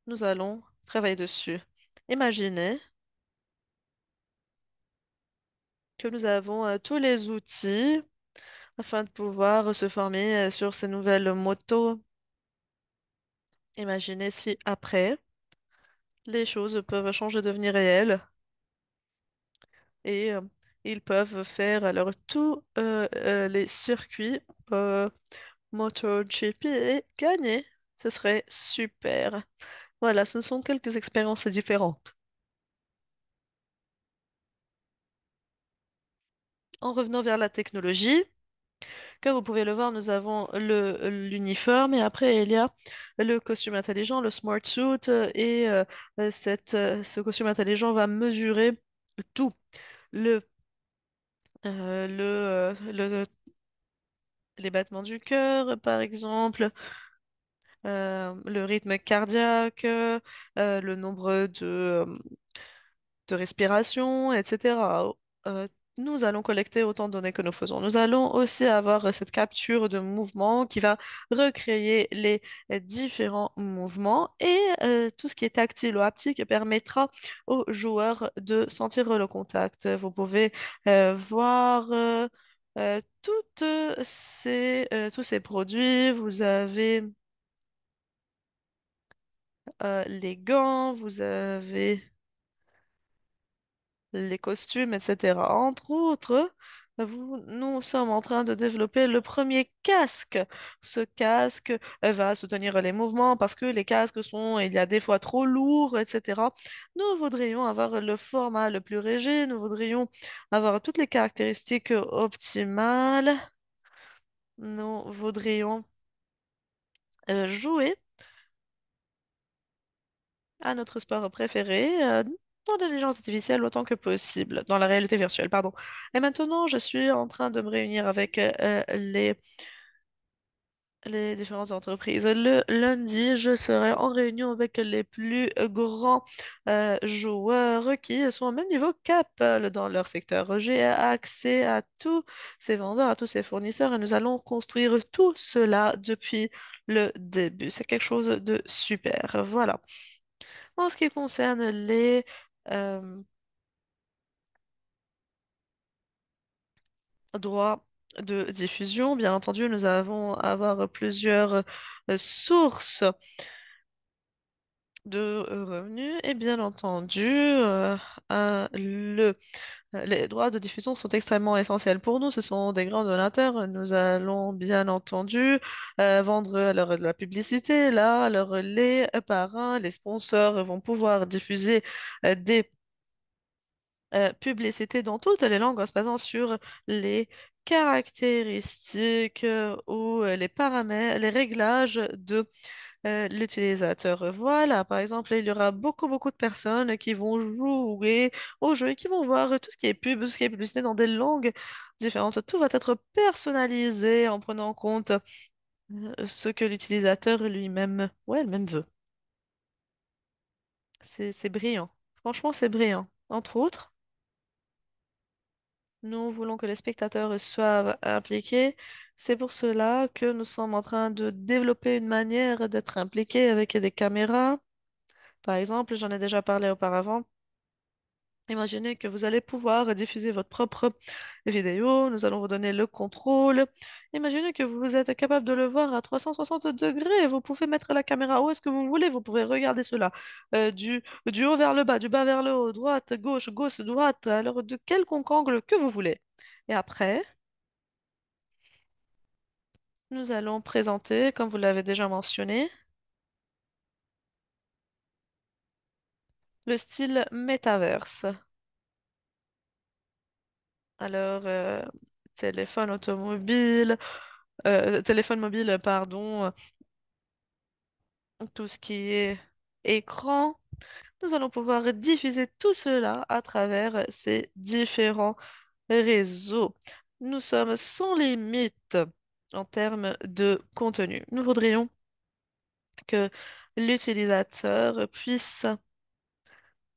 nous allons travailler dessus. Imaginez que nous avons tous les outils afin de pouvoir euh, se former euh, sur ces nouvelles motos. Imaginez si après, les choses peuvent changer, devenir réelles et euh, ils peuvent faire alors tous les circuits MotoGP et gagner. Ce serait super. Voilà, ce sont quelques expériences différentes. En revenant vers la technologie, comme vous pouvez le voir, nous avons l'uniforme et après il y a le costume intelligent, le smart suit euh, et euh, euh, ce costume intelligent va mesurer tout. Le, les battements du cœur, par exemple, le rythme cardiaque, le nombre de, de respirations, etc nous allons collecter autant de données que nous faisons. Nous allons aussi avoir cette capture de mouvement qui va recréer les différents mouvements et euh, tout ce qui est tactile ou haptique permettra aux joueurs de sentir le contact. Vous pouvez euh, voir euh, ces, tous ces produits. Vous avez les gants, vous avez les costumes, etc. Entre autres, nous sommes en train de développer le premier casque. Ce casque euh, va soutenir les mouvements parce que les casques sont, il y a des fois trop lourds, etc. Nous voudrions avoir le format le plus léger, nous voudrions avoir toutes les caractéristiques optimales. Nous voudrions euh, jouer à notre sport préféré, euh, dans l'intelligence artificielle autant que possible, dans la réalité virtuelle, pardon. Et maintenant, je suis en train de me réunir avec euh, euh, les, les différentes entreprises. Le lundi, je serai en réunion avec les plus euh, grands joueurs qui sont au même niveau qu'Apple dans leur secteur. J'ai accès à tous ces vendeurs, à tous ces fournisseurs et nous allons construire tout cela depuis le début. C'est quelque chose de super. Voilà. En ce qui concerne les euh, droit de diffusion. Bien entendu, nous avons à avoir plusieurs euh, sources de revenus et bien entendu euh, le les droits de diffusion sont extrêmement essentiels pour nous. Ce sont des grands donateurs. Nous allons bien entendu euh, vendre leur, de la publicité, là, leur les parrains, Les sponsors vont pouvoir diffuser euh, des euh, publicités dans toutes les langues en se basant sur les caractéristiques ou les paramètres, les réglages de euh, l'utilisateur. Voilà, par exemple, il y aura beaucoup, beaucoup de personnes qui vont jouer au jeu et qui vont voir tout ce qui est pub, tout ce qui est publicité dans des langues différentes. Tout va être personnalisé en prenant en compte euh, ce que l'utilisateur lui-même ou elle-même veut. C'est brillant. Franchement, c'est brillant. Entre autres, nous voulons que les spectateurs soient impliqués c'est pour cela que nous sommes en train de développer une manière d'être impliqué avec des caméras. Par exemple, j'en ai déjà parlé auparavant. Imaginez que vous allez pouvoir diffuser votre propre vidéo, nous allons vous donner le contrôle. Imaginez que vous êtes capable de le voir à 360 degrés, vous pouvez mettre la caméra où est-ce que vous voulez, vous pouvez regarder cela euh, du haut vers le bas, du bas vers le haut, droite, gauche, gauche, droite, alors de quelconque angle que vous voulez. Et après, nous allons présenter, comme vous l'avez déjà mentionné, le style métaverse. Alors, euh, téléphone automobile, euh, téléphone mobile, pardon, tout ce qui est écran, nous allons pouvoir diffuser tout cela à travers ces différents réseaux. Nous sommes sans limite en termes de contenu. Nous voudrions que l'utilisateur puisse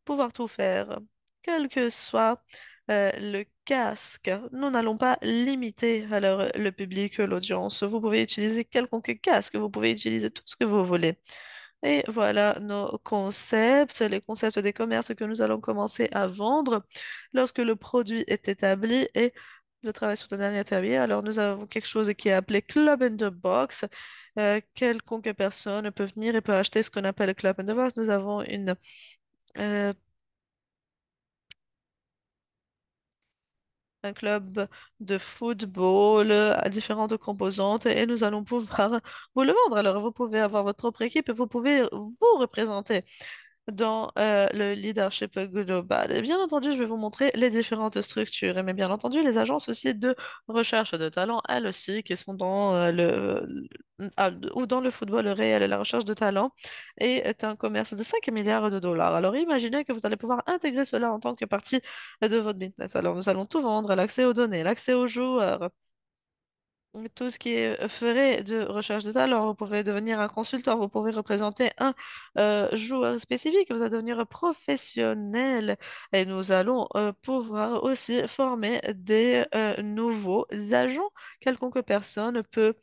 pouvoir tout faire, quel que soit euh, le casque. Nous n'allons pas limiter alors le public, l'audience. Vous pouvez utiliser quelconque casque, vous pouvez utiliser tout ce que vous voulez. Et voilà nos concepts, les concepts des commerces que nous allons commencer à vendre lorsque le produit est établi et le travail sur le dernier atelier. Alors, nous avons quelque chose qui est appelé Club in the Box. Euh, quelconque personne peut venir et peut acheter ce qu'on appelle Club in the Box. Nous avons une euh, un club de football à différentes composantes et nous allons pouvoir vous le vendre. Alors, vous pouvez avoir votre propre équipe et vous pouvez vous représenter dans euh, le leadership global. Et bien entendu, je vais vous montrer les différentes structures, mais bien entendu, les agences aussi de recherche de talent, elles aussi, qui sont dans euh, le ah, ou dans le football réel, la recherche de talent est un commerce de 5 milliards de dollars. Alors imaginez que vous allez pouvoir intégrer cela en tant que partie de votre business. Alors nous allons tout vendre, l'accès aux données, l'accès aux joueurs, tout ce qui ferait de recherche de talent. Vous pouvez devenir un consultant, vous pouvez représenter un euh, joueur spécifique, vous allez devenir professionnel et nous allons euh, pouvoir aussi former des euh, nouveaux agents. Quelconque personne peut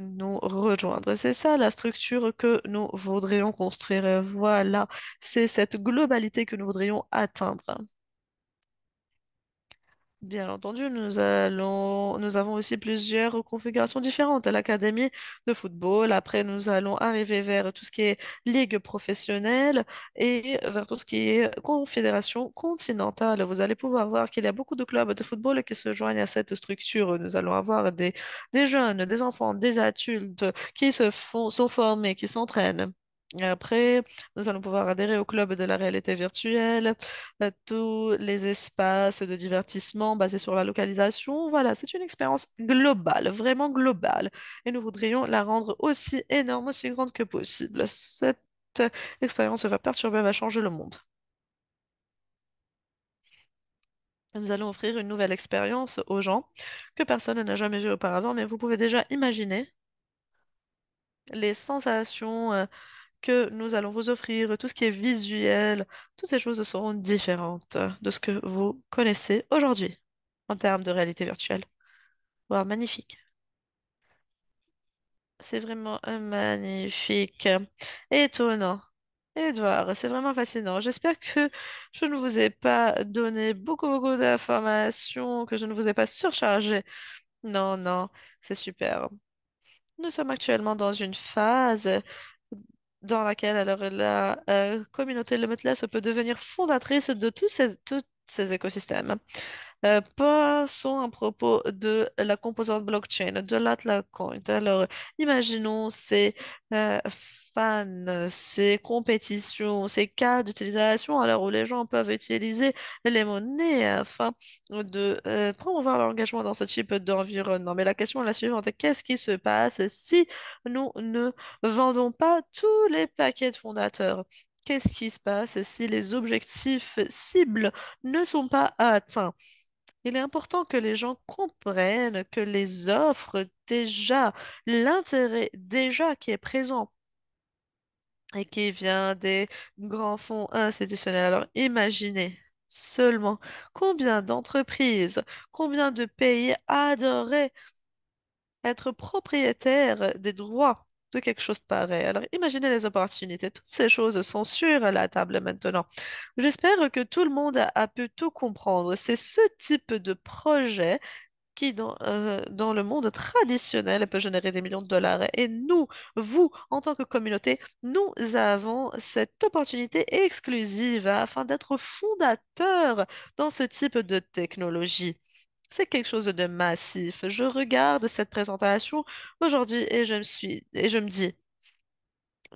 nous rejoindre. C'est ça la structure que nous voudrions construire. Voilà, c'est cette globalité que nous voudrions atteindre. Bien entendu, nous allons, nous avons aussi plusieurs configurations différentes. à L'académie de football, après nous allons arriver vers tout ce qui est ligue professionnelle et vers tout ce qui est confédération continentale. Vous allez pouvoir voir qu'il y a beaucoup de clubs de football qui se joignent à cette structure. Nous allons avoir des, des jeunes, des enfants, des adultes qui se font, sont formés, qui s'entraînent. Et après, nous allons pouvoir adhérer au club de la réalité virtuelle, euh, tous les espaces de divertissement basés sur la localisation. Voilà, c'est une expérience globale, vraiment globale. Et nous voudrions la rendre aussi énorme, aussi grande que possible. Cette expérience va perturber, va changer le monde. Nous allons offrir une nouvelle expérience aux gens que personne n'a jamais vue auparavant, mais vous pouvez déjà imaginer les sensations, euh, que nous allons vous offrir, tout ce qui est visuel, toutes ces choses seront différentes de ce que vous connaissez aujourd'hui en termes de réalité virtuelle. Waouh, magnifique. C'est vraiment euh, magnifique étonnant. Edouard, c'est vraiment fascinant. J'espère que je ne vous ai pas donné beaucoup, beaucoup d'informations, que je ne vous ai pas surchargé. Non, non, c'est super. Nous sommes actuellement dans une phase dans laquelle alors, la euh, communauté Limitless peut devenir fondatrice de tous ces, écosystèmes. Euh, passons à propos de la composante blockchain, de l'AtlaCoint. Alors, imaginons ces euh, euh, ces compétitions, ces cas d'utilisation alors où les gens peuvent utiliser les monnaies afin de euh, promouvoir leur engagement dans ce type d'environnement. Mais la question est la suivante, qu'est-ce qui se passe si nous ne vendons pas tous les paquets de fondateurs Qu'est-ce qui se passe si les objectifs cibles ne sont pas atteints il est important que les gens comprennent que les offres déjà, l'intérêt déjà qui est présent et qui vient des grands fonds institutionnels. Alors imaginez seulement combien d'entreprises, combien de pays adoraient être propriétaires des droits de quelque chose de pareil. Alors imaginez les opportunités. Toutes ces choses sont sur la table maintenant. J'espère que tout le monde a, pu tout comprendre. C'est ce type de projet qui, dans, euh, dans, le monde traditionnel, peut générer des millions de dollars. Et nous, vous, en tant que communauté, nous avons cette opportunité exclusive afin d'être fondateurs dans ce type de technologie. C'est quelque chose de massif. Je regarde cette présentation aujourd'hui et je me suis et je me dis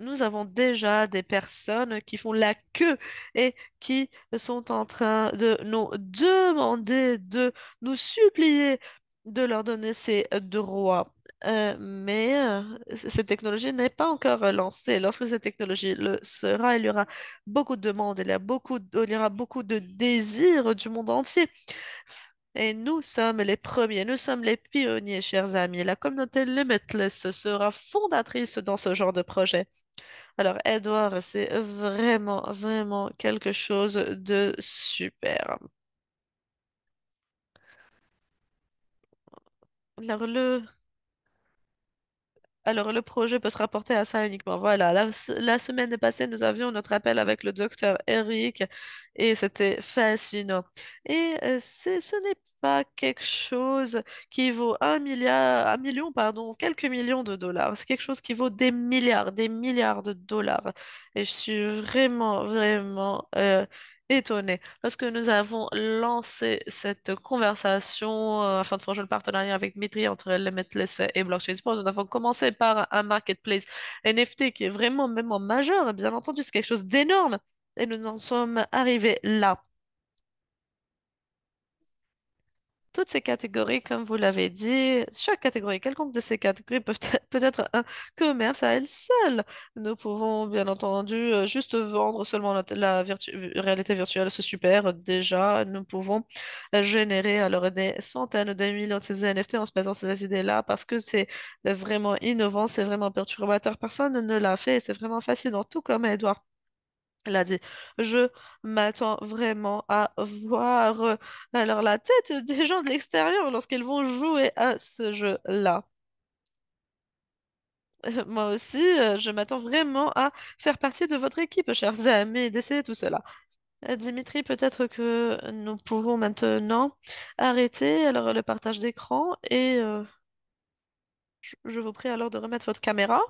nous avons déjà des personnes qui font la queue et qui sont en train de nous demander, de nous supplier de leur donner ces droits. Euh, mais euh, cette technologie n'est pas encore lancée. Lorsque cette technologie le sera, il y aura beaucoup de demandes, il a beaucoup, il y aura beaucoup de désirs du monde entier. Et nous sommes les premiers, nous sommes les pionniers, chers amis. La communauté Limitless sera fondatrice dans ce genre de projet. Alors, Edouard, c'est vraiment, vraiment quelque chose de super. Alors, le alors, le projet peut se rapporter à ça uniquement. Voilà, la, semaine passée, nous avions notre appel avec le docteur Eric et c'était fascinant. Et euh, ce n'est pas quelque chose qui vaut un milliard, un million, pardon, quelques millions de dollars. C'est quelque chose qui vaut des milliards, des milliards de dollars. Et je suis vraiment, vraiment euh, Étonné. lorsque nous avons lancé cette conversation euh, afin de forger le partenariat avec Mitri entre Limitless et Blockchain Sports, Nous avons commencé par un marketplace NFT qui est vraiment même en majeur. Bien entendu, c'est quelque chose d'énorme et nous en sommes arrivés là. toutes ces catégories, comme vous l'avez dit, chaque catégorie, quelconque de ces catégories peut, peut être un commerce à elle seule. Nous pouvons, bien entendu, euh, juste vendre seulement la, euh, réalité virtuelle, c'est super. Déjà, nous pouvons générer alors des centaines, de millions de ces NFT en se basant sur ces idées-là parce que c'est vraiment innovant, c'est vraiment perturbateur. Personne ne l'a fait et c'est vraiment fascinant, tout comme Edouard elle a dit, je m'attends vraiment à voir euh, alors la tête des gens de l'extérieur lorsqu'ils vont jouer à ce jeu-là. Euh, moi aussi, euh, je m'attends vraiment à faire partie de votre équipe, chers amis, d'essayer tout cela. Dimitri, peut-être que nous pouvons maintenant arrêter alors le partage d'écran et je vous prie alors de remettre votre caméra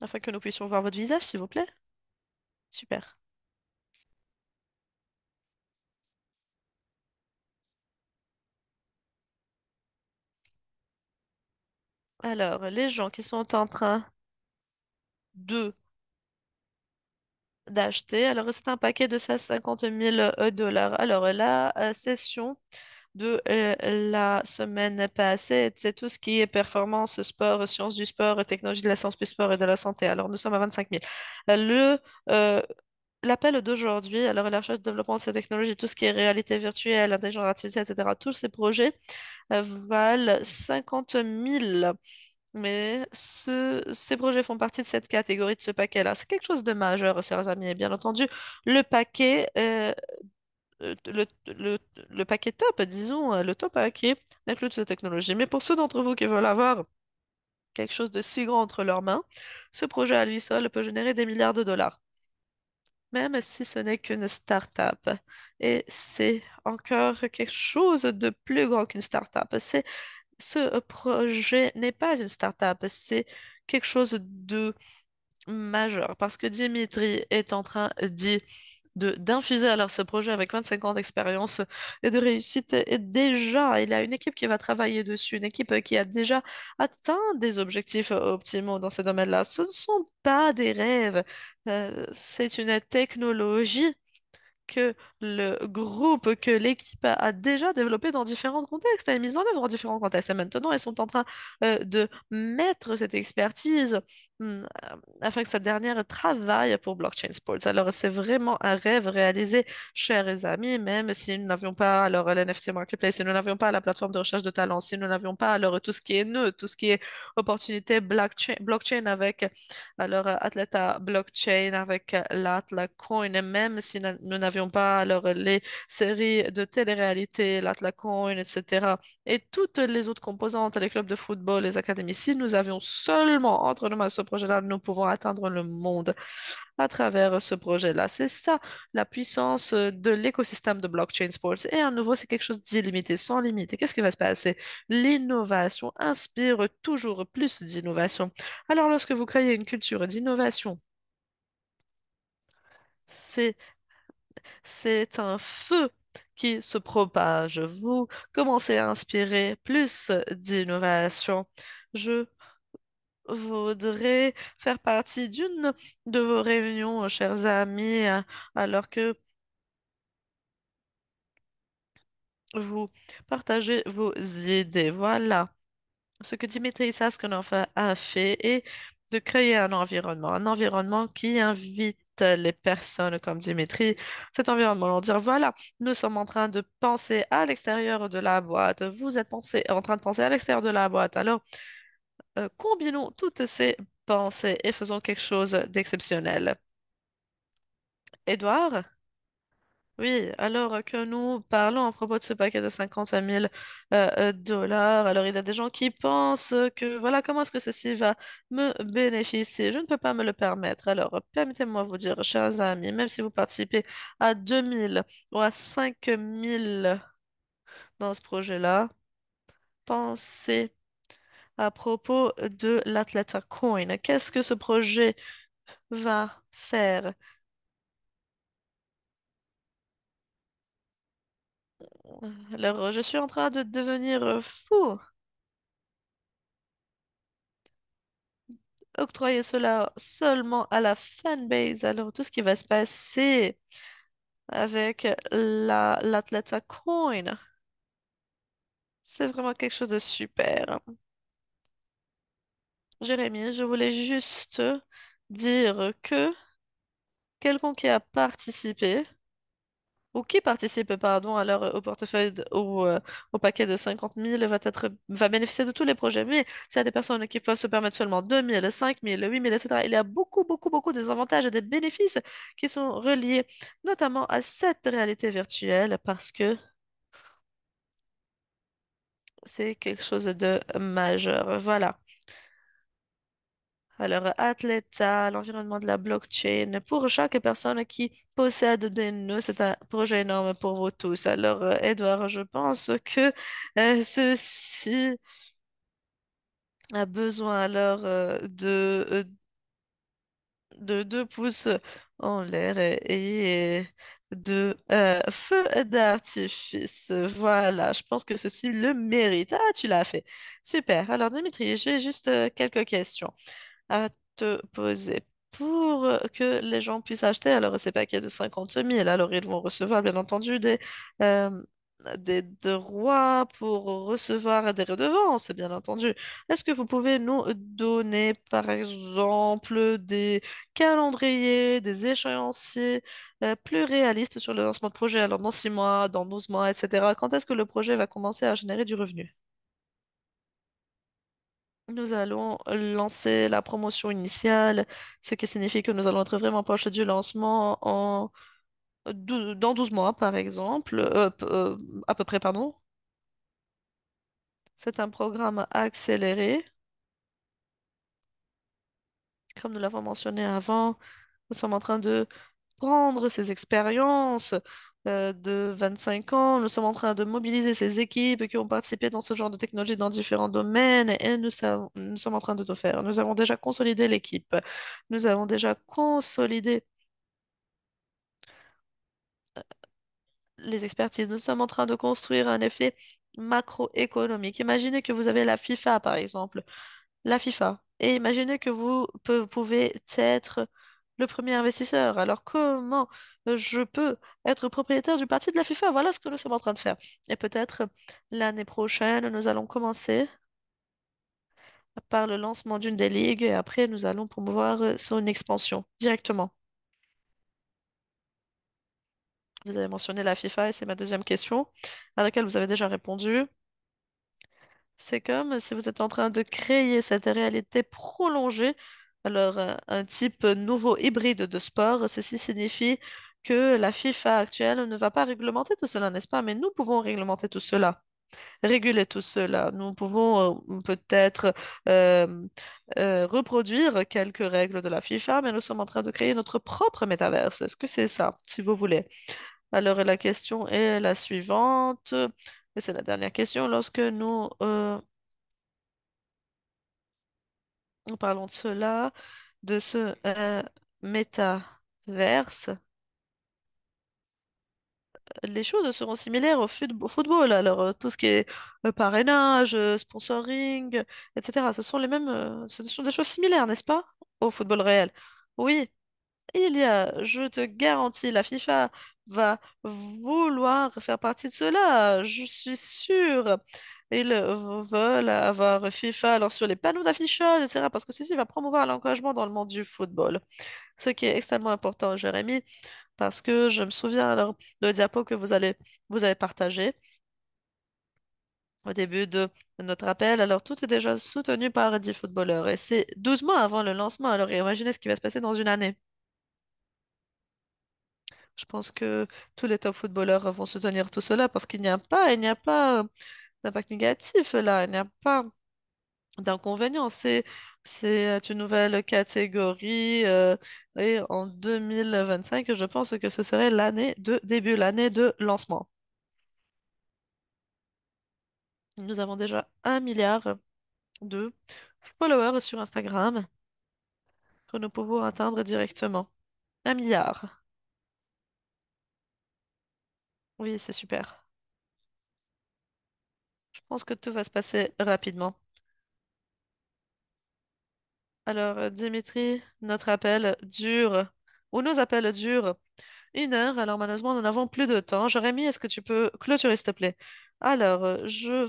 afin que nous puissions voir votre visage, s'il vous plaît. Super. Alors, les gens qui sont en train de d'acheter, alors c'est un paquet de 150 000 euh, dollars. Alors la euh, session de euh, la semaine passée. C'est tout ce qui est performance, sport, sciences du sport, technologie de la science du sport et de la santé. Alors, nous sommes à 25 000. Euh, le, euh, l'appel d'aujourd'hui, alors la recherche, développement de ces technologies, tout ce qui est réalité virtuelle, intelligence artificielle, etc., tous ces projets valent 50 000. Mais ce, ces projets font partie de cette catégorie, de ce paquet-là. C'est quelque chose de majeur, chers amis. Et bien entendu, le paquet euh, le, le, le, paquet top, disons, euh, le top paquet inclut toutes ces technologie Mais pour ceux d'entre vous qui veulent avoir quelque chose de si grand entre leurs mains, ce projet à lui seul peut générer des milliards de dollars, même si ce n'est qu'une start-up. Et c'est encore quelque chose de plus grand qu'une start-up. C'est, ce projet n'est pas une start-up, c'est quelque chose de majeur, parce que Dimitri est en train d'y d'infuser alors ce projet avec 25 ans d'expérience et de réussite. Et déjà, il a une équipe qui va travailler dessus, une équipe qui a déjà atteint des objectifs optimaux dans ces domaines-là. Ce ne sont pas des rêves, euh, c'est une technologie que le groupe, que l'équipe a, déjà développé dans différents contextes, a mise en œuvre dans différents contextes. Et maintenant, elles sont en train euh, de mettre cette expertise hum, euh, afin que sa dernière travaille pour Blockchain Sports. Alors, c'est vraiment un rêve réalisé, chers amis, même si nous n'avions pas alors l'NFT Marketplace, si nous n'avions pas la plateforme de recherche de talents, si nous n'avions pas alors tout ce qui est nœud, tout ce qui est opportunité blockchain, blockchain avec alors Atleta Blockchain, avec l'Atla euh, Coin, et même si nous n'avions n'avions pas alors les séries de télé-réalité, l'Atlacoin, etc. Et toutes les autres composantes, les clubs de football, les académies, si nous avions seulement entre nous ce projet-là, nous pouvons atteindre le monde à travers ce projet-là. C'est ça la puissance de l'écosystème de blockchain sports. Et à nouveau, c'est quelque chose d'illimité, sans limite. Et qu'est-ce qui va se passer L'innovation inspire toujours plus d'innovation. Alors lorsque vous créez une culture d'innovation, c'est c'est un feu qui se propage. Vous commencez à inspirer plus d'innovation. Je voudrais faire partie d'une de vos réunions, chers amis, alors que vous partagez vos idées. Voilà ce que Dimitri Saskonov a fait et de créer un environnement, un environnement qui invite les personnes comme Dimitri, cet environnement, leur dire voilà, nous sommes en train de penser à l'extérieur de la boîte, vous êtes en train de penser à l'extérieur de la boîte. Alors, euh, combinons toutes ces pensées et faisons quelque chose d'exceptionnel. Edouard oui, alors euh, que nous parlons à propos de ce paquet de 50 000 euh, euh, dollars, alors il y a des gens qui pensent que voilà, comment est-ce que ceci va me bénéficier? Je ne peux pas me le permettre. Alors, permettez-moi de vous dire, chers amis, même si vous participez à 2 000 ou à 5 000 dans ce projet-là, pensez à propos de l'Atlanta Coin. Qu'est-ce que ce projet va faire? Alors, euh, je suis en train de devenir euh, fou. Octroyer cela seulement à la fanbase. Alors, tout ce qui va se passer avec la, l'Atleta Coin, c'est vraiment quelque chose de super. Jérémy, je voulais juste dire que quelqu'un qui a participé ou qui participe pardon, alors euh, au portefeuille, ou euh, au, paquet de 50 000 va, être, va bénéficier de tous les projets. Mais s'il y a des personnes qui peuvent se permettre seulement 2 000, 5 000, 8 000, etc., il y a beaucoup, beaucoup, beaucoup des avantages et des bénéfices qui sont reliés notamment à cette réalité virtuelle parce que c'est quelque chose de majeur. Voilà. Alors, Atleta, l'environnement de la blockchain, pour chaque personne qui possède des nœuds, c'est un projet énorme pour vous tous. Alors, euh, Edouard, je pense que euh, ceci a besoin alors euh, de deux pouces en l'air et, de feu d'artifice. Voilà, je pense que ceci le mérite. Ah, tu l'as fait. Super. Alors, Dimitri, j'ai juste quelques questions à te poser pour que les gens puissent acheter. Alors, ces paquets de 50 000, alors ils vont recevoir, bien entendu, des, euh, des droits pour recevoir des redevances, bien entendu. Est-ce que vous pouvez nous donner, par exemple, des calendriers, des échéanciers euh, plus réalistes sur le lancement de projet, alors dans six mois, dans 12 mois, etc. Quand est-ce que le projet va commencer à générer du revenu? Nous allons lancer la promotion initiale, ce qui signifie que nous allons être vraiment proche du lancement en dans 12 mois, par exemple, euh, euh, à peu près, pardon. C'est un programme accéléré. Comme nous l'avons mentionné avant, nous sommes en train de prendre ces expériences euh, de 25 ans. Nous sommes en train de mobiliser ces équipes qui ont participé dans ce genre de technologie dans différents domaines et nous, sommes en train de tout faire. Nous avons déjà consolidé l'équipe. Nous avons déjà consolidé euh, les expertises. Nous sommes en train de construire un effet macroéconomique. Imaginez que vous avez la FIFA, par exemple. La FIFA. Et imaginez que vous pouvez être le premier investisseur. Alors comment je peux être propriétaire du parti de la FIFA Voilà ce que nous sommes en train de faire. Et peut-être l'année prochaine, nous allons commencer par le lancement d'une des ligues et après, nous allons promouvoir euh, sur une expansion directement. Vous avez mentionné la FIFA et c'est ma deuxième question à laquelle vous avez déjà répondu. C'est comme si vous êtes en train de créer cette réalité prolongée alors, euh, un type nouveau hybride de sport, ceci signifie que la FIFA actuelle ne va pas réglementer tout cela, n'est-ce pas? Mais nous pouvons réglementer tout cela, réguler tout cela. Nous pouvons euh, peut-être euh, reproduire quelques règles de la FIFA, mais nous sommes en train de créer notre propre métaverse. Est-ce que c'est ça, si vous voulez? Alors, la question est la suivante, et c'est la dernière question. Lorsque nous en parlant de cela, de ce euh, métaverse, les choses seront similaires au, football. Alors, euh, tout ce qui est euh, parrainage, sponsoring, etc., ce sont les mêmes, ce sont des choses similaires, n'est-ce pas, au football réel? Oui il y a, je te garantis, la FIFA va vouloir faire partie de cela, je suis sûre. Ils veulent avoir FIFA alors sur les panneaux d'affichage, etc. Parce que ceci va promouvoir l'engagement dans le monde du football. Ce qui est extrêmement important, Jérémy, parce que je me souviens alors de diapo que vous allez vous avez partagé au début de notre appel. Alors, tout est déjà soutenu par 10 footballeurs et c'est 12 mois avant le lancement. Alors, imaginez ce qui va se passer dans une année. Je pense que tous les top footballeurs vont soutenir tout cela parce qu'il n'y a pas, il n'y a pas euh, d'impact négatif là, il n'y a pas d'inconvénient. C'est, une nouvelle catégorie euh, et en 2025, je pense que ce serait l'année de début, l'année de lancement. Nous avons déjà un milliard de followers sur Instagram que nous pouvons atteindre directement. Un milliard. Oui, c'est super. Je pense que tout va se passer rapidement. Alors, euh, Dimitri, notre appel dure, ou nos appels durent une heure. Alors, malheureusement, nous n'avons plus de temps. Jérémy, est-ce que tu peux clôturer, s'il te plaît? Alors, euh, je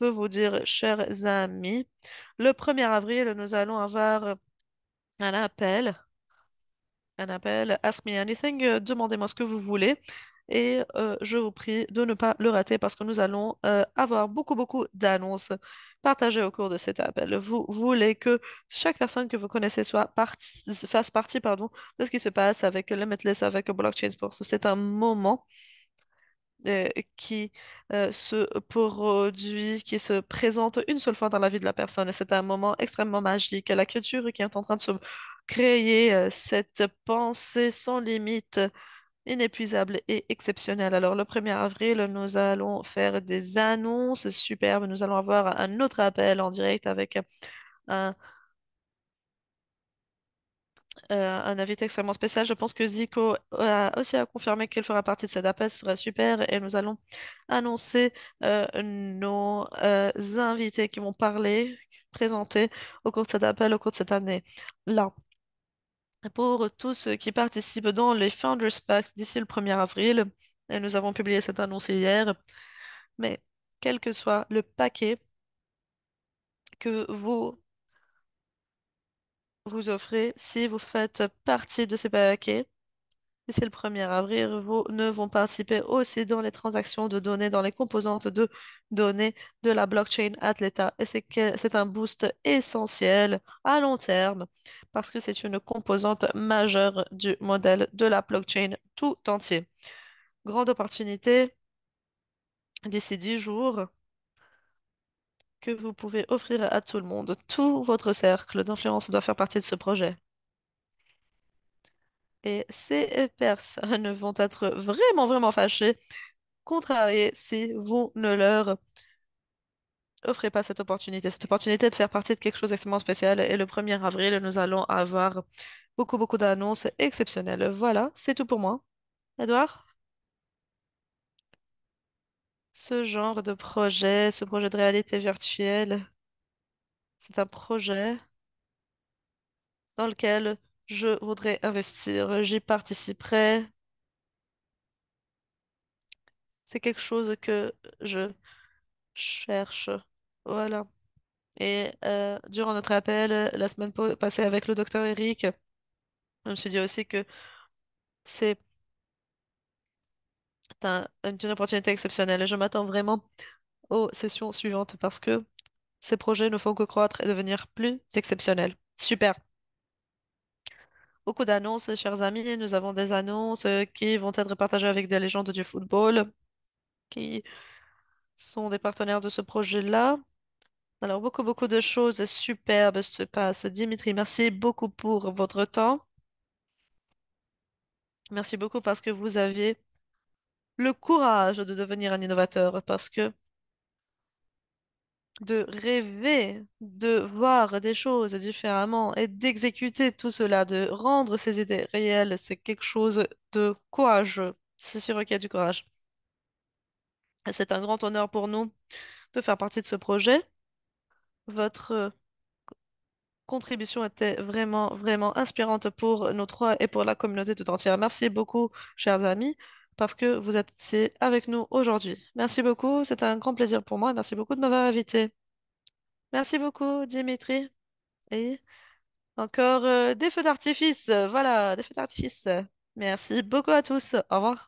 veux vous dire, chers amis, le 1er avril, nous allons avoir un appel. Un appel, Ask Me Anything, euh, demandez-moi ce que vous voulez et euh, je vous prie de ne pas le rater parce que nous allons euh, avoir beaucoup, beaucoup d'annonces partagées au cours de cet appel. Vous voulez que chaque personne que vous connaissez soit fasse partie pardon, de ce qui se passe avec Limitless, avec Blockchain Sports. C'est un moment euh, qui se produit, qui se présente une seule fois dans la vie de la personne. c'est un moment extrêmement magique. La culture qui est en train de se créer, cette pensée sans limite inépuisable et exceptionnel. Alors le 1er avril, nous allons faire des annonces superbes. Nous allons avoir un autre appel en direct avec un, euh, un invité extrêmement spécial. Je pense que Zico a aussi confirmé qu'il fera partie de cet appel. Ce sera super. Et nous allons annoncer euh, nos euh, invités qui vont parler, présenter au cours de cet appel, au cours de cette année. Là pour tous ceux qui participent dans les Founders Packs d'ici le 1er avril, et nous avons publié cette annonce hier, mais quel que soit le paquet que vous vous offrez, si vous faites partie de ces paquets, d'ici le 1er avril, vous ne vont participer aussi dans les transactions de données, dans les composantes de données de la blockchain Atleta. Et c'est un boost essentiel à long terme parce que c'est une composante majeure du modèle de la blockchain tout entier. Grande opportunité d'ici 10 jours que vous pouvez offrir à tout le monde. Tout votre cercle d'influence doit faire partie de ce projet. Et ces personnes vont être vraiment, vraiment fâchées, contrariées si vous ne leur offrez pas cette opportunité. Cette opportunité de faire partie de quelque chose d'extrêmement spécial. Et le 1er avril, nous allons avoir beaucoup, beaucoup d'annonces exceptionnelles. Voilà, c'est tout pour moi. Edouard Ce genre de projet, ce projet de réalité virtuelle, c'est un projet dans lequel je voudrais investir. J'y participerai. C'est quelque chose que je cherche voilà. Et euh, durant notre appel euh, la semaine passée avec le docteur Eric, je me suis dit aussi que c'est une, opportunité exceptionnelle et je m'attends vraiment aux sessions suivantes parce que ces projets ne font que croître et devenir plus exceptionnels. Super. Beaucoup d'annonces, chers amis. Nous avons des annonces euh, qui vont être partagées avec des légendes du football qui sont des partenaires de ce projet-là. Alors, beaucoup, beaucoup de choses superbes se passent. Dimitri, merci beaucoup pour votre temps. Merci beaucoup parce que vous aviez le courage de devenir un innovateur, parce que de rêver, de voir des choses différemment et d'exécuter tout cela, de rendre ces idées réelles, c'est quelque chose de courageux. Ceci requiert du courage. C'est un grand honneur pour nous de faire partie de ce projet. Votre euh, contribution était vraiment, vraiment inspirante pour nos trois et pour la communauté tout entière. Merci beaucoup, chers amis, parce que vous étiez avec nous aujourd'hui. Merci beaucoup, c'est un grand plaisir pour moi merci beaucoup de m'avoir invité. Merci beaucoup, Dimitri. Et encore euh, des feux d'artifice. Voilà, des feux d'artifice. Merci beaucoup à tous. Au revoir.